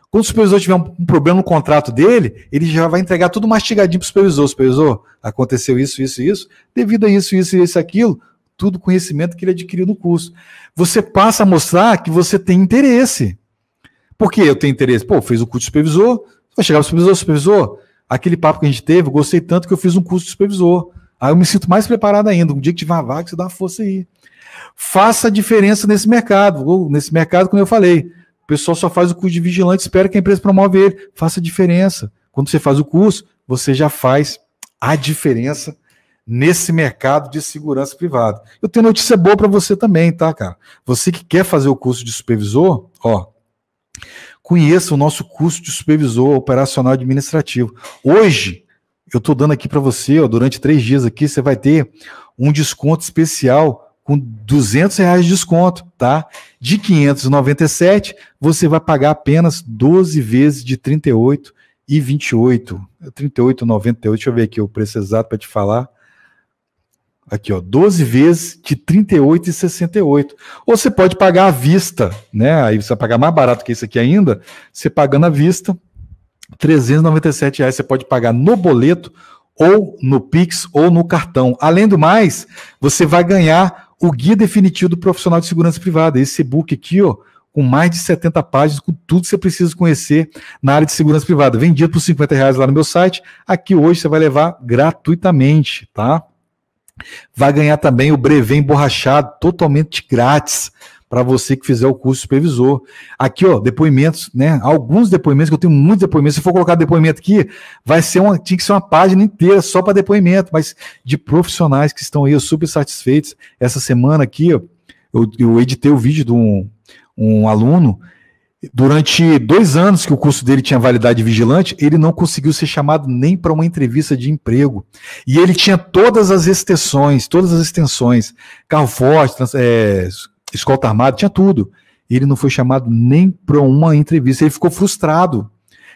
Quando o supervisor tiver um, um problema no contrato dele, ele já vai entregar tudo mastigadinho para o supervisor. Supervisor, aconteceu isso, isso, isso, devido a isso, isso, isso, aquilo, tudo conhecimento que ele adquiriu no curso. Você passa a mostrar que você tem interesse. Por que eu tenho interesse? Pô, fez o curso de supervisor, vai chegar o supervisor, supervisor, aquele papo que a gente teve, eu gostei tanto que eu fiz um curso de supervisor. Aí eu me sinto mais preparado ainda. Um dia que tiver uma vaga, você dá uma força aí. Faça a diferença nesse mercado. Nesse mercado, como eu falei, o pessoal só faz o curso de vigilante, espera que a empresa promove ele. Faça a diferença. Quando você faz o curso, você já faz a diferença nesse mercado de segurança privada. Eu tenho notícia boa para você também, tá, cara? Você que quer fazer o curso de supervisor, ó, conheça o nosso curso de supervisor operacional administrativo. Hoje, eu estou dando aqui para você, ó, durante três dias aqui, você vai ter um desconto especial com 200 reais de desconto, tá? De 597, você vai pagar apenas 12 vezes de 38 e 28. 38,98, deixa eu ver aqui o preço exato para te falar. Aqui, ó, 12 vezes de 38,68. Ou você pode pagar à vista, né? Aí você vai pagar mais barato que isso aqui ainda. Você pagando à vista, 397 reais você pode pagar no boleto ou no Pix ou no cartão. Além do mais, você vai ganhar o guia definitivo do profissional de segurança privada. Esse e-book aqui, ó, com mais de 70 páginas, com tudo que você precisa conhecer na área de segurança privada. Vendido por 50 reais lá no meu site. Aqui hoje você vai levar gratuitamente, tá? Vai ganhar também o brevet emborrachado totalmente grátis para você que fizer o curso supervisor. Aqui, ó, depoimentos, né? Alguns depoimentos, que eu tenho muitos depoimentos. Se for colocar depoimento aqui, vai ser uma, tinha que ser uma página inteira só para depoimento, mas de profissionais que estão aí super satisfeitos. Essa semana aqui, ó, eu, eu editei o vídeo de um, um aluno. Durante dois anos que o curso dele tinha validade vigilante, ele não conseguiu ser chamado nem para uma entrevista de emprego. E ele tinha todas as extensões, todas as extensões, carro forte, é, escolta armada, tinha tudo. Ele não foi chamado nem para uma entrevista. Ele ficou frustrado.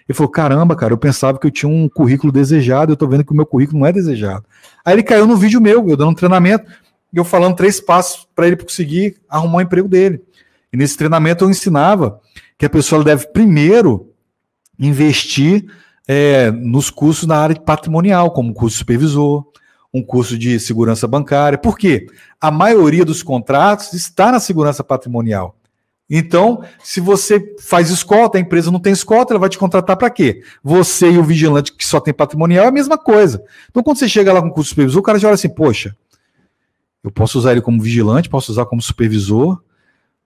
Ele falou: caramba, cara, eu pensava que eu tinha um currículo desejado, eu tô vendo que o meu currículo não é desejado. Aí ele caiu no vídeo meu, eu dando um treinamento, e eu falando três passos para ele conseguir arrumar o um emprego dele. E nesse treinamento eu ensinava que a pessoa deve primeiro investir é, nos cursos na área patrimonial, como curso supervisor, um curso de segurança bancária, porque a maioria dos contratos está na segurança patrimonial. Então, se você faz escolta, a empresa não tem escolta, ela vai te contratar para quê? Você e o vigilante que só tem patrimonial é a mesma coisa. Então, quando você chega lá com o curso supervisor, o cara já olha assim: poxa, eu posso usar ele como vigilante, posso usar como supervisor,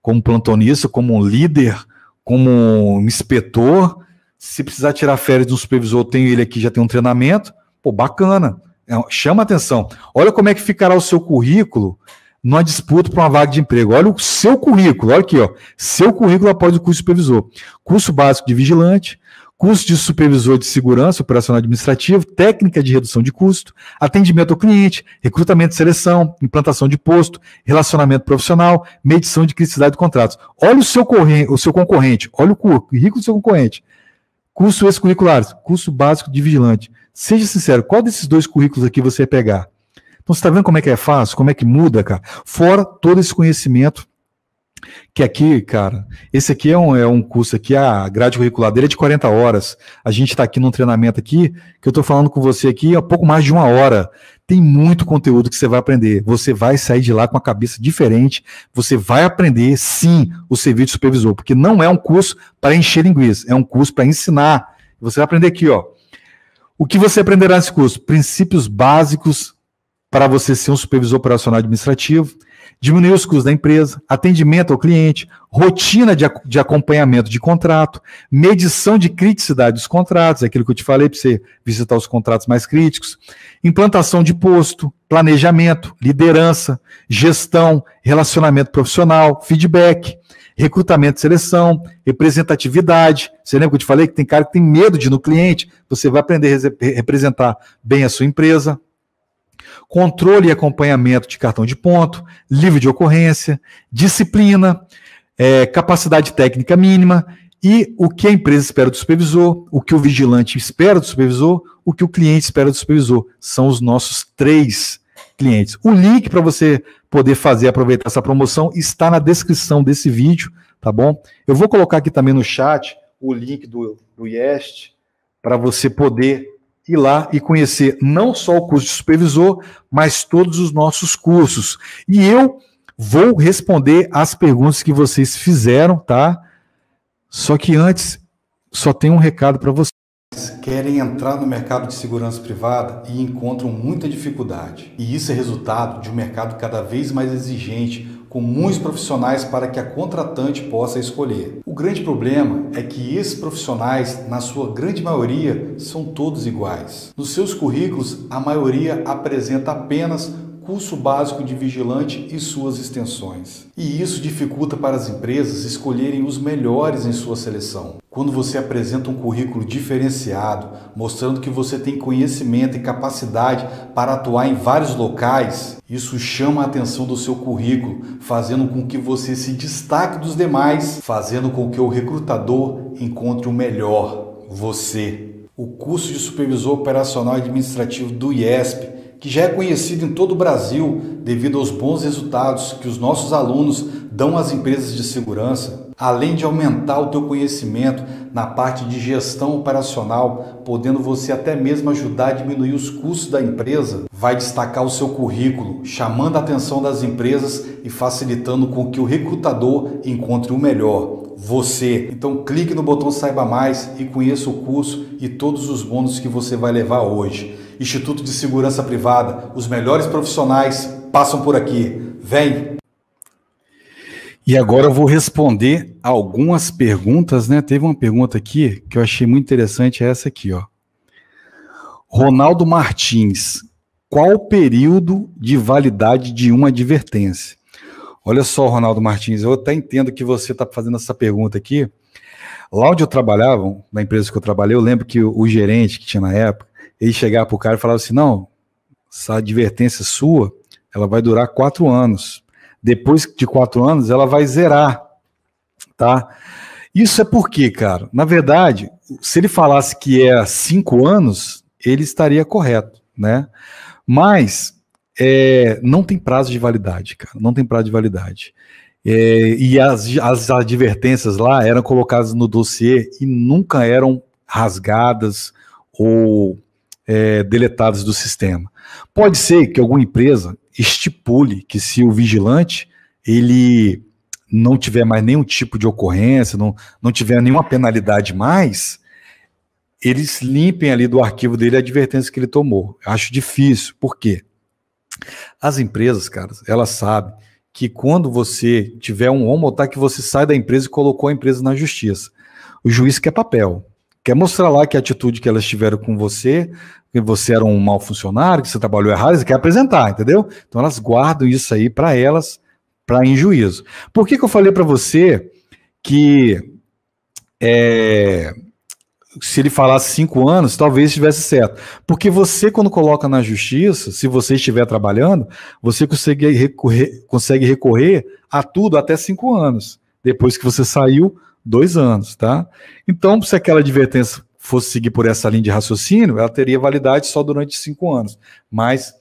como plantonista, como líder, como inspetor. Se precisar tirar férias de um supervisor, eu tenho ele aqui, já tem um treinamento. Pô, bacana. É, chama atenção. Olha como é que ficará o seu currículo numa disputa para uma vaga de emprego. Olha o seu currículo, olha aqui, ó. Seu currículo após o curso supervisor. Curso básico de vigilante, curso de supervisor de segurança operacional administrativo, técnica de redução de custo, atendimento ao cliente, recrutamento e seleção, implantação de posto, relacionamento profissional, medição de criticidade de contratos. Olha o seu, o seu concorrente, olha o currículo do seu concorrente. Curso extracurricular, curso básico de vigilante, Seja sincero, qual desses dois currículos aqui você pegar? Então você está vendo como é que é fácil, como é que muda, cara? Fora todo esse conhecimento que aqui, cara, esse aqui é um, é um curso aqui, a grade curricular dele é de 40 horas. A gente está aqui num treinamento aqui, que eu estou falando com você aqui há pouco mais de uma hora. Tem muito conteúdo que você vai aprender. Você vai sair de lá com a cabeça diferente. Você vai aprender, sim, o serviço supervisor, porque não é um curso para encher linguiça, é um curso para ensinar. Você vai aprender aqui, ó o que você aprenderá nesse curso? Princípios básicos para você ser um supervisor operacional administrativo, diminuir os custos da empresa, atendimento ao cliente, rotina de, de acompanhamento de contrato, medição de criticidade dos contratos, é aquilo que eu te falei para você visitar os contratos mais críticos, implantação de posto, planejamento, liderança, gestão, relacionamento profissional, feedback, recrutamento e seleção, representatividade. Você lembra que eu te falei que tem cara que tem medo de ir no cliente? Você vai aprender a representar bem a sua empresa. Controle e acompanhamento de cartão de ponto, livre de ocorrência, disciplina, é, capacidade técnica mínima e o que a empresa espera do supervisor, o que o vigilante espera do supervisor, o que o cliente espera do supervisor. São os nossos três clientes. O link para você poder fazer aproveitar essa promoção está na descrição desse vídeo, tá bom? Eu vou colocar aqui também no chat o link do, do Yest para você poder ir lá e conhecer não só o curso de supervisor, mas todos os nossos cursos. E eu vou responder as perguntas que vocês fizeram, tá? Só que antes, só tem um recado para você querem entrar no mercado de segurança privada e encontram muita dificuldade. E isso é resultado de um mercado cada vez mais exigente, com muitos profissionais para que a contratante possa escolher. O grande problema é que esses profissionais, na sua grande maioria, são todos iguais. Nos seus currículos, a maioria apresenta apenas curso básico de vigilante e suas extensões. E isso dificulta para as empresas escolherem os melhores em sua seleção. Quando você apresenta um currículo diferenciado, mostrando que você tem conhecimento e capacidade para atuar em vários locais, isso chama a atenção do seu currículo, fazendo com que você se destaque dos demais, fazendo com que o recrutador encontre o melhor, você. O curso de Supervisor Operacional Administrativo do IESP que já é conhecido em todo o Brasil devido aos bons resultados que os nossos alunos dão às empresas de segurança, além de aumentar o teu conhecimento na parte de gestão operacional, podendo você até mesmo ajudar a diminuir os custos da empresa, vai destacar o seu currículo, chamando a atenção das empresas e facilitando com que o recrutador encontre o melhor você. Então clique no botão saiba mais e conheça o curso e todos os bônus que você vai levar hoje. Instituto de Segurança Privada. Os melhores profissionais passam por aqui. Vem! E agora eu vou responder algumas perguntas, né? Teve uma pergunta aqui que eu achei muito interessante, é essa aqui, ó. Ronaldo Martins, qual o período de validade de uma advertência? Olha só, Ronaldo Martins, eu até entendo que você está fazendo essa pergunta aqui. Lá onde eu trabalhava, na empresa que eu trabalhei, eu lembro que o, o gerente que tinha na época, ele chegar o cara e falar assim: não, essa advertência sua, ela vai durar quatro anos. Depois de quatro anos, ela vai zerar, tá? Isso é porque, cara, na verdade, se ele falasse que é cinco anos, ele estaria correto, né? Mas é, não tem prazo de validade, cara, não tem prazo de validade. É, e as, as advertências lá eram colocadas no dossiê e nunca eram rasgadas ou é, deletadas do sistema. Pode ser que alguma empresa estipule que se o vigilante ele não tiver mais nenhum tipo de ocorrência, não, não tiver nenhuma penalidade mais, eles limpem ali do arquivo dele a advertência que ele tomou. Eu acho difícil, por quê? As empresas, caras, elas sabem que quando você tiver um homo, tá que você sai da empresa e colocou a empresa na justiça. O juiz quer papel. Quer mostrar lá que a atitude que elas tiveram com você, que você era um mau funcionário, que você trabalhou errado, você quer apresentar, entendeu? Então elas guardam isso aí para elas, para em juízo. Por que, que eu falei para você que é, se ele falasse cinco anos, talvez estivesse certo. Porque você, quando coloca na justiça, se você estiver trabalhando, você consegue recorrer, consegue recorrer a tudo até cinco anos. Depois que você saiu, dois anos, tá? Então, se aquela advertência fosse seguir por essa linha de raciocínio, ela teria validade só durante cinco anos. Mas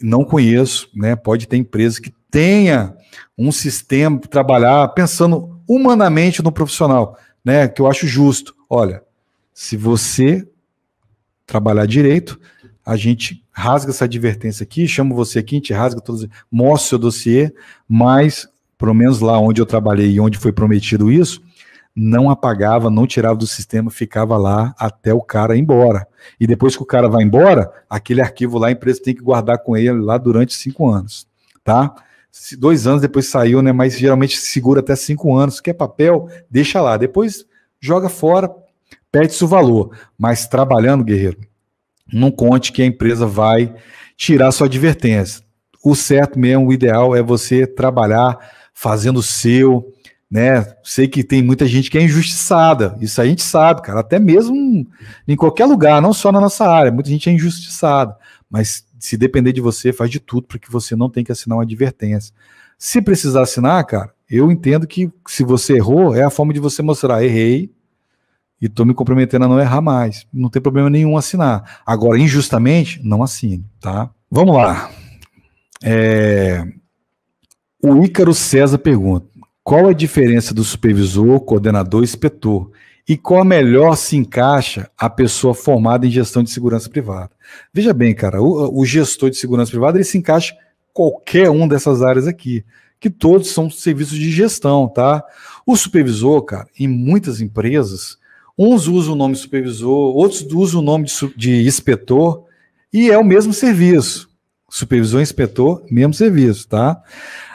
não conheço, né? Pode ter empresa que tenha um sistema para trabalhar pensando humanamente no profissional, né? Que eu acho justo. Olha, se você trabalhar direito, a gente rasga essa advertência aqui, chama você aqui, a gente rasga todos, mostra o seu dossiê, mas pelo menos lá onde eu trabalhei e onde foi prometido isso, não apagava, não tirava do sistema, ficava lá até o cara ir embora. E depois que o cara vai embora, aquele arquivo lá a empresa tem que guardar com ele lá durante cinco anos, tá? Dois anos depois saiu, né? Mas geralmente segura até cinco anos. Quer é papel? Deixa lá. Depois joga fora, perde-se o valor. Mas trabalhando, guerreiro, não conte que a empresa vai tirar sua advertência. O certo mesmo, o ideal é você trabalhar fazendo o seu, né? Sei que tem muita gente que é injustiçada, isso a gente sabe, cara, até mesmo em qualquer lugar, não só na nossa área, muita gente é injustiçada, mas se depender de você, faz de tudo para que você não tenha que assinar uma advertência. Se precisar assinar, cara, eu entendo que se você errou, é a forma de você mostrar, errei, e estou me comprometendo a não errar mais. Não tem problema nenhum assinar. Agora, injustamente, não assine, tá? Vamos lá. É... O Ícaro César pergunta: qual a diferença do supervisor, coordenador e inspetor? E qual a melhor se encaixa a pessoa formada em gestão de segurança privada? Veja bem, cara, o, o gestor de segurança privada ele se encaixa em qualquer um dessas áreas aqui, que todos são serviços de gestão, tá? O supervisor, cara, em muitas empresas, uns usam o nome supervisor, outros usam o nome de, de inspetor, e é o mesmo serviço. Supervisor inspetor, mesmo serviço, tá?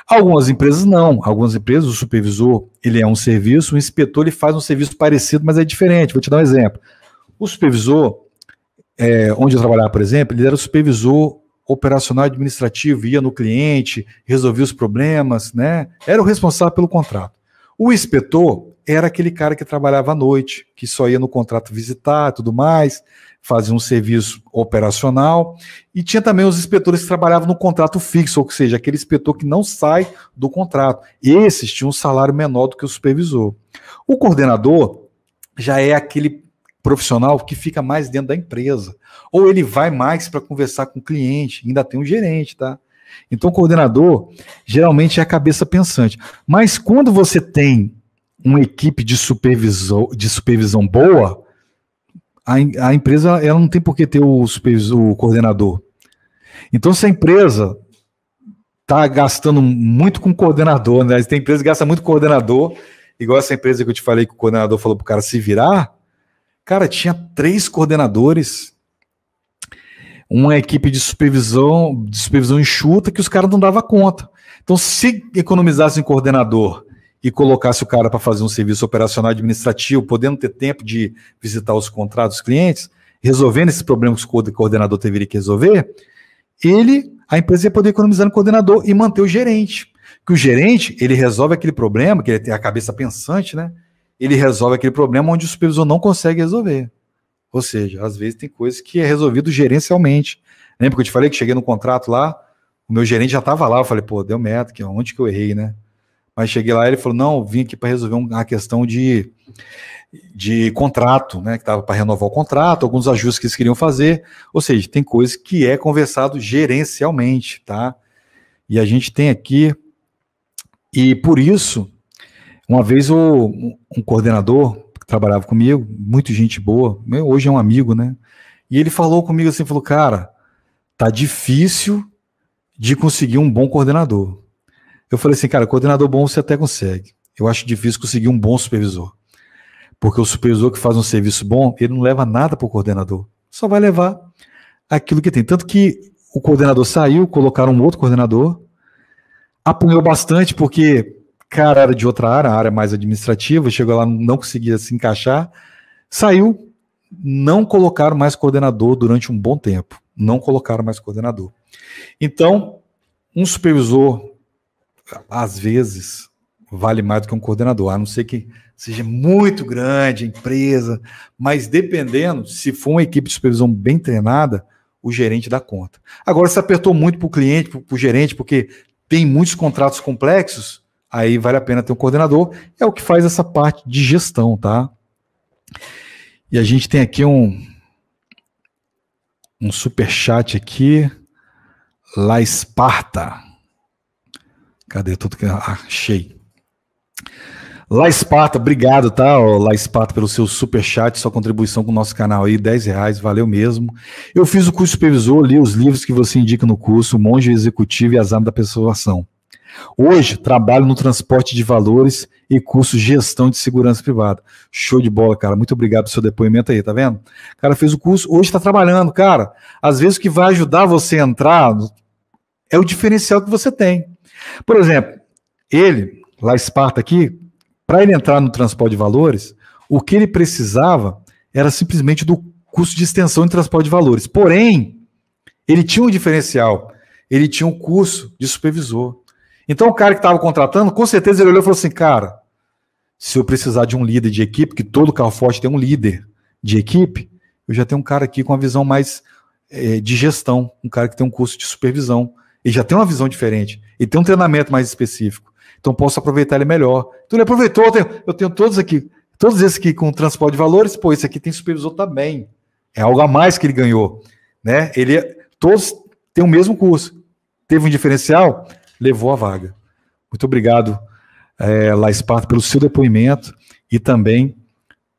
Algumas empresas não. Algumas empresas, o supervisor, ele é um serviço, o inspetor, ele faz um serviço parecido, mas é diferente. Vou te dar um exemplo. O supervisor, é, onde eu trabalhava, por exemplo, ele era supervisor operacional administrativo, ia no cliente, resolvia os problemas, né? Era o responsável pelo contrato. O inspetor era aquele cara que trabalhava à noite, que só ia no contrato visitar tudo mais faziam um serviço operacional, e tinha também os inspetores que trabalhavam no contrato fixo, ou seja, aquele inspetor que não sai do contrato. Esses tinham um salário menor do que o supervisor. O coordenador já é aquele profissional que fica mais dentro da empresa, ou ele vai mais para conversar com o cliente, ainda tem um gerente, tá? Então, o coordenador geralmente é a cabeça pensante. Mas quando você tem uma equipe de, supervisor, de supervisão boa, a, a empresa ela não tem por que ter o, o coordenador. Então, se a empresa está gastando muito com coordenador, né? Tem empresa que gasta muito com coordenador, igual essa empresa que eu te falei que o coordenador falou para o cara se virar. Cara, tinha três coordenadores, uma equipe de supervisão, de supervisão enxuta que os caras não davam conta. Então, se economizasse coordenador e colocasse o cara para fazer um serviço operacional administrativo, podendo ter tempo de visitar os contratos dos clientes, resolvendo esses problemas que o coordenador teria que resolver, ele, a empresa ia poder economizar no coordenador e manter o gerente. Que o gerente, ele resolve aquele problema, que ele tem a cabeça pensante, né? Ele resolve aquele problema onde o supervisor não consegue resolver. Ou seja, às vezes tem coisas que é resolvido gerencialmente. Lembra que eu te falei que cheguei no contrato lá, o meu gerente já estava lá, eu falei, pô, deu merda, que onde que eu errei, né? Mas cheguei lá e ele falou: não, vim aqui para resolver uma questão de, de contrato, né? Que estava para renovar o contrato, alguns ajustes que eles queriam fazer. Ou seja, tem coisa que é conversado gerencialmente, tá? E a gente tem aqui. E por isso, uma vez o, um coordenador que trabalhava comigo, muito gente boa, hoje é um amigo, né? E ele falou comigo assim: falou, cara, tá difícil de conseguir um bom coordenador. Eu falei assim, cara, coordenador bom você até consegue. Eu acho difícil conseguir um bom supervisor. Porque o supervisor que faz um serviço bom, ele não leva nada para o coordenador. Só vai levar aquilo que tem. Tanto que o coordenador saiu, colocaram um outro coordenador, apunhou bastante, porque, cara, era de outra área, área mais administrativa, chegou lá, não conseguia se encaixar, saiu, não colocaram mais coordenador durante um bom tempo. Não colocaram mais coordenador. Então, um supervisor às vezes, vale mais do que um coordenador, a não ser que seja muito grande a empresa, mas dependendo, se for uma equipe de supervisão bem treinada, o gerente dá conta. Agora, se apertou muito para o cliente, para o gerente, porque tem muitos contratos complexos, aí vale a pena ter um coordenador, é o que faz essa parte de gestão, tá? E a gente tem aqui um, um super chat aqui, La Esparta. Cadê tudo que. Ah, achei. La Esparta, obrigado, tá? Ó, La Esparta pelo seu super chat, sua contribuição com o nosso canal aí, 10 reais, valeu mesmo. Eu fiz o curso supervisor, li os livros que você indica no curso, Monge Executivo e As Armas da Persuasão. Hoje, trabalho no transporte de valores e curso gestão de segurança privada. Show de bola, cara. Muito obrigado pelo seu depoimento aí, tá vendo? O cara fez o curso, hoje está trabalhando, cara. Às vezes o que vai ajudar você a entrar é o diferencial que você tem. Por exemplo, ele, lá Esparta aqui, para ele entrar no transporte de valores, o que ele precisava era simplesmente do custo de extensão de transporte de valores. Porém, ele tinha um diferencial, ele tinha um curso de supervisor. Então o cara que estava contratando, com certeza ele olhou e falou assim, cara, se eu precisar de um líder de equipe, que todo carro forte tem um líder de equipe, eu já tenho um cara aqui com uma visão mais é, de gestão, um cara que tem um curso de supervisão, ele já tem uma visão diferente. Ele tem um treinamento mais específico. Então posso aproveitar ele melhor. Então ele aproveitou, eu tenho, eu tenho todos aqui, todos esses aqui com transporte de valores, pô, esse aqui tem supervisor também. É algo a mais que ele ganhou. Né? Ele, todos têm o mesmo curso. Teve um diferencial, levou a vaga. Muito obrigado, é, eh, Laisparto, pelo seu depoimento e também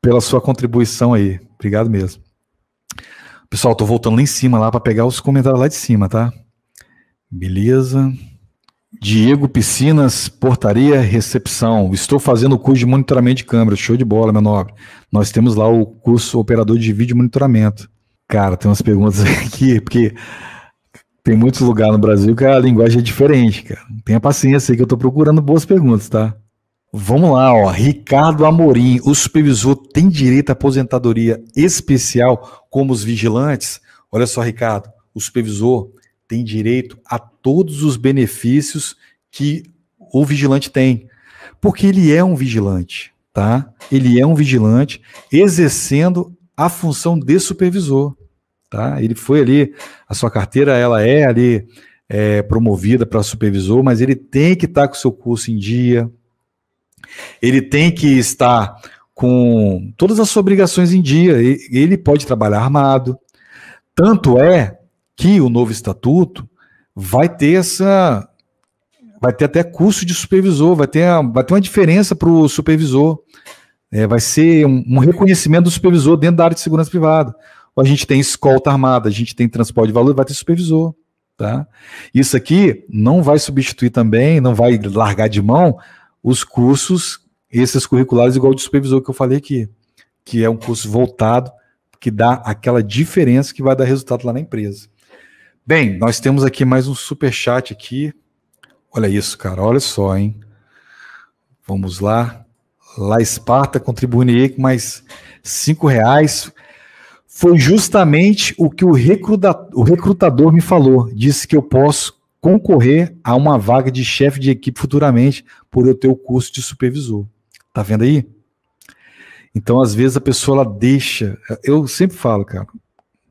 pela sua contribuição aí. Obrigado mesmo. Pessoal, estou voltando lá em cima lá para pegar os comentários lá de cima, tá? Beleza. Diego Piscinas, portaria, recepção. Estou fazendo o curso de monitoramento de câmera. Show de bola, meu nobre. Nós temos lá o curso operador de vídeo monitoramento. Cara, tem umas perguntas aqui, porque tem muitos lugares no Brasil que a linguagem é diferente, cara. Tenha paciência aí que eu estou procurando boas perguntas, tá? Vamos lá, ó. Ricardo Amorim, o supervisor tem direito à aposentadoria especial como os vigilantes? Olha só, Ricardo, o supervisor tem direito a todos os benefícios que o vigilante tem. Porque ele é um vigilante, tá? Ele é um vigilante exercendo a função de supervisor, tá? Ele foi ali, a sua carteira, ela é ali é, promovida para supervisor, mas ele tem que estar tá com o seu curso em dia, ele tem que estar com todas as suas obrigações em dia, ele pode trabalhar armado. Tanto é que o novo estatuto vai ter essa. Vai ter até curso de supervisor, vai ter, vai ter uma diferença para o supervisor. É, vai ser um, um, reconhecimento do supervisor dentro da área de segurança privada. Ou a gente tem escolta armada, a gente tem transporte de valor, vai ter supervisor. Tá? Isso aqui não vai substituir também, não vai largar de mão os cursos, esses curriculares, igual o de supervisor que eu falei aqui, que é um curso voltado, que dá aquela diferença que vai dar resultado lá na empresa. Bem, nós temos aqui mais um super chat aqui. Olha isso, cara, olha só, hein? Vamos lá. Lá Esparta contribuindo com mais cinco reais. Foi justamente o que o, recruta, o recrutador me falou. Disse que eu posso concorrer a uma vaga de chefe de equipe futuramente por eu ter o curso de supervisor. Tá vendo aí? Então, às vezes, a pessoa ela deixa. Eu sempre falo, cara.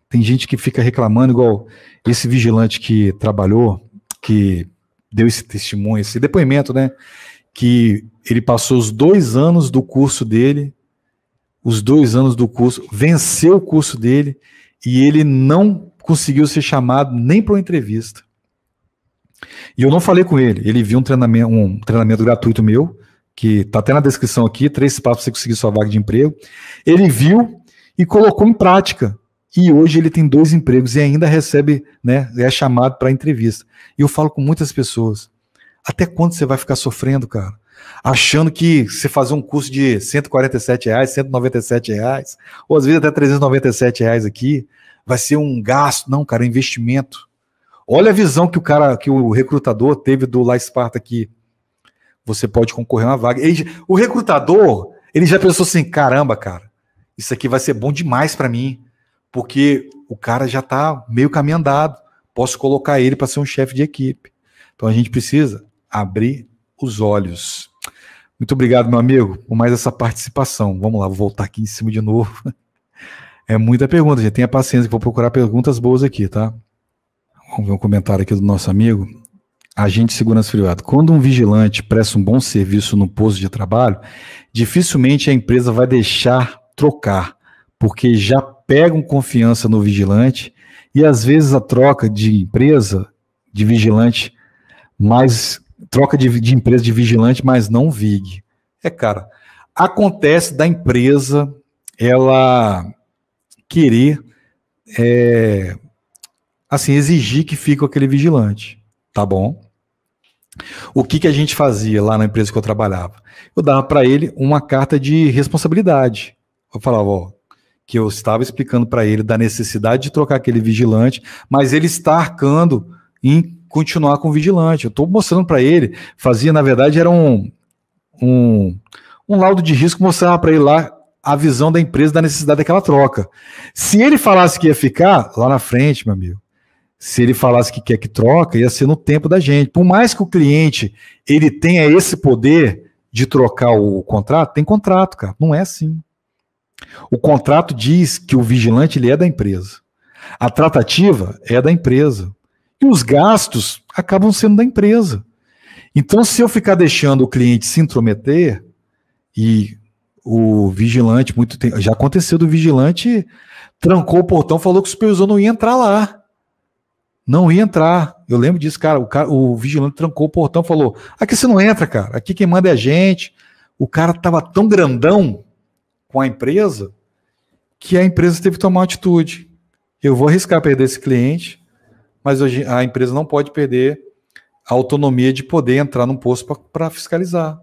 Tem gente que fica reclamando, igual esse vigilante que trabalhou, que deu esse testemunho, esse depoimento, né? Que ele passou os dois anos do curso dele, os dois anos do curso, venceu o curso dele e ele não conseguiu ser chamado nem para uma entrevista. E eu não falei com ele. Ele viu um treinamento, um treinamento gratuito meu, que está até na descrição aqui, três passos para você conseguir sua vaga de emprego. Ele viu e colocou em prática. E hoje ele tem dois empregos e ainda recebe, né, é chamado para entrevista. E eu falo com muitas pessoas: até quando você vai ficar sofrendo, cara? Achando que você fazer um curso de 147 reais, 197 reais, ou às vezes até 397 reais aqui, vai ser um gasto. Não, cara, é investimento. Olha a visão que o cara, que o recrutador teve do La Esparta aqui. Você pode concorrer a uma vaga. Ele, o recrutador, ele já pensou assim: caramba, cara, isso aqui vai ser bom demais para mim porque o cara já está meio caminho andado. Posso colocar ele para ser um chefe de equipe. Então a gente precisa abrir os olhos. Muito obrigado, meu amigo, por mais essa participação. Vamos lá, vou voltar aqui em cima de novo. É muita pergunta, já tenha paciência, vou procurar perguntas boas aqui, tá? Vamos ver um comentário aqui do nosso amigo. Agente de segurança privada. Quando um vigilante presta um bom serviço no posto de trabalho, dificilmente a empresa vai deixar trocar, porque já pegam confiança no vigilante e às vezes a troca de empresa de vigilante mais troca de, de empresa de vigilante, mas não vig. É, cara, acontece da empresa ela querer é, assim exigir que fique aquele vigilante, tá bom? O que, que a gente fazia lá na empresa que eu trabalhava? Eu dava para ele uma carta de responsabilidade. Eu falava, ó, que eu estava explicando para ele da necessidade de trocar aquele vigilante, mas ele está arcando em continuar com o vigilante. Eu estou mostrando para ele, fazia, na verdade, era um, um, um laudo de risco, mostrava para ele lá a visão da empresa da necessidade daquela troca. Se ele falasse que ia ficar, lá na frente, meu amigo, se ele falasse que quer que troca, ia ser no tempo da gente. Por mais que o cliente ele tenha esse poder de trocar o contrato, tem contrato, cara. Não é assim. O contrato diz que o vigilante ele é da empresa. A tratativa é da empresa. E os gastos acabam sendo da empresa. Então, se eu ficar deixando o cliente se intrometer e o vigilante, muito tempo, já aconteceu do vigilante, trancou o portão, falou que o supervisor não ia entrar lá. Não ia entrar. Eu lembro disso, cara. O, cara, o vigilante trancou o portão, falou: aqui você não entra, cara. Aqui quem manda é a gente. O cara tava tão grandão com a empresa que a empresa teve que tomar uma atitude. Eu vou arriscar perder esse cliente, mas a empresa não pode perder a autonomia de poder entrar num posto para fiscalizar.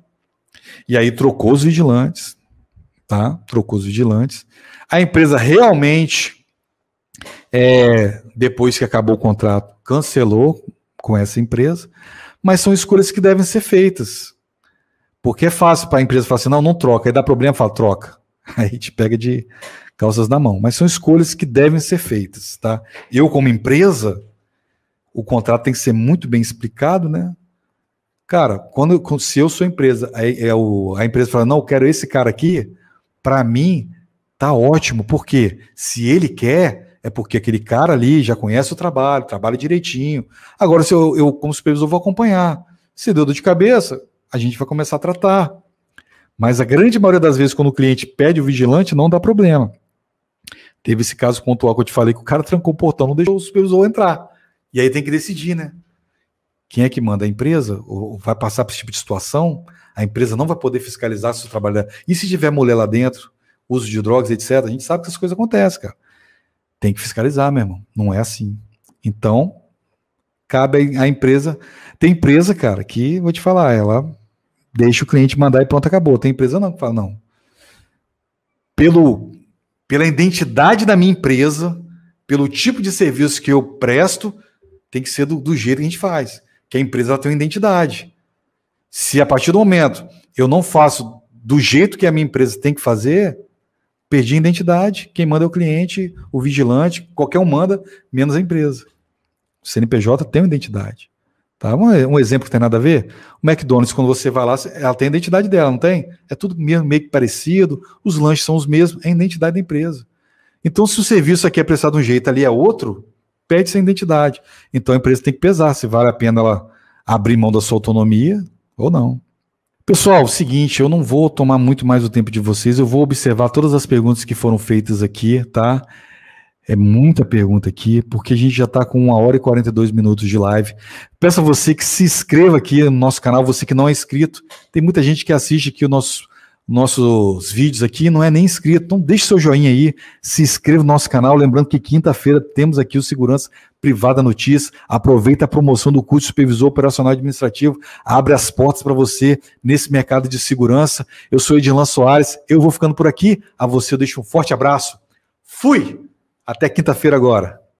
E aí trocou os vigilantes, tá? Trocou os vigilantes. A empresa realmente, é, depois que acabou o contrato, cancelou com essa empresa, mas são escolhas que devem ser feitas. Porque é fácil para a empresa falar assim: não, não troca. Aí dá problema, fala, troca. Aí te pega de calças na mão. Mas são escolhas que devem ser feitas, tá? Eu, como empresa, o contrato tem que ser muito bem explicado, né? Cara, quando se eu sou empresa, é, o, a empresa fala, não, eu quero esse cara aqui, para mim tá ótimo, porque se ele quer, é porque aquele cara ali já conhece o trabalho, trabalha direitinho. Agora, se eu, eu como supervisor, vou acompanhar. Se deu dor de cabeça, a gente vai começar a tratar. Mas a grande maioria das vezes, quando o cliente pede o vigilante, não dá problema. Teve esse caso pontual que eu te falei que o cara trancou o portão, não deixou o supervisor entrar. E aí tem que decidir, né? Quem é que manda? A empresa? Ou vai passar por esse tipo de situação? A empresa não vai poder fiscalizar se o trabalho E se tiver mulher lá dentro, uso de drogas, etc., a gente sabe que essas coisas acontecem, cara. Tem que fiscalizar, meu irmão. Não é assim. Então, cabe à empresa. Tem empresa, cara, que, vou te falar, ela deixa o cliente mandar e pronto, acabou. Tem empresa não que fala, não. Pelo, pela identidade da minha empresa, pelo tipo de serviço que eu presto, tem que ser do, do jeito que a gente faz. Que a empresa tem uma identidade. Se a partir do momento eu não faço do jeito que a minha empresa tem que fazer, perdi a identidade. Quem manda é o cliente, o vigilante, qualquer um manda, menos a empresa. O CNPJ tem uma identidade. Tá? Um, um, exemplo que tem nada a ver. O McDonald's, quando você vai lá, ela tem a identidade dela, não tem? É tudo meio, meio que parecido, os lanches são os mesmos, é a identidade da empresa. Então, se o serviço aqui é prestado de um jeito, ali é outro, perde sua identidade. Então, a empresa tem que pesar se vale a pena ela abrir mão da sua autonomia ou não. Pessoal, é o seguinte, eu não vou tomar muito mais o tempo de vocês, eu vou observar todas as perguntas que foram feitas aqui, tá? É muita pergunta aqui, porque a gente já está com uma hora e 42 minutos de live. Peço a você que se inscreva aqui no nosso canal, você que não é inscrito. Tem muita gente que assiste aqui os nosso, nossos vídeos aqui não é nem inscrito. Então deixe seu joinha aí, se inscreva no nosso canal. Lembrando que quinta-feira temos aqui o Segurança Privada Notícias. Aproveita a promoção do curso Supervisor Operacional Administrativo. Abre as portas para você nesse mercado de segurança. Eu sou Edilan Soares, eu vou ficando por aqui. A você eu deixo um forte abraço. Fui! Até quinta-feira agora.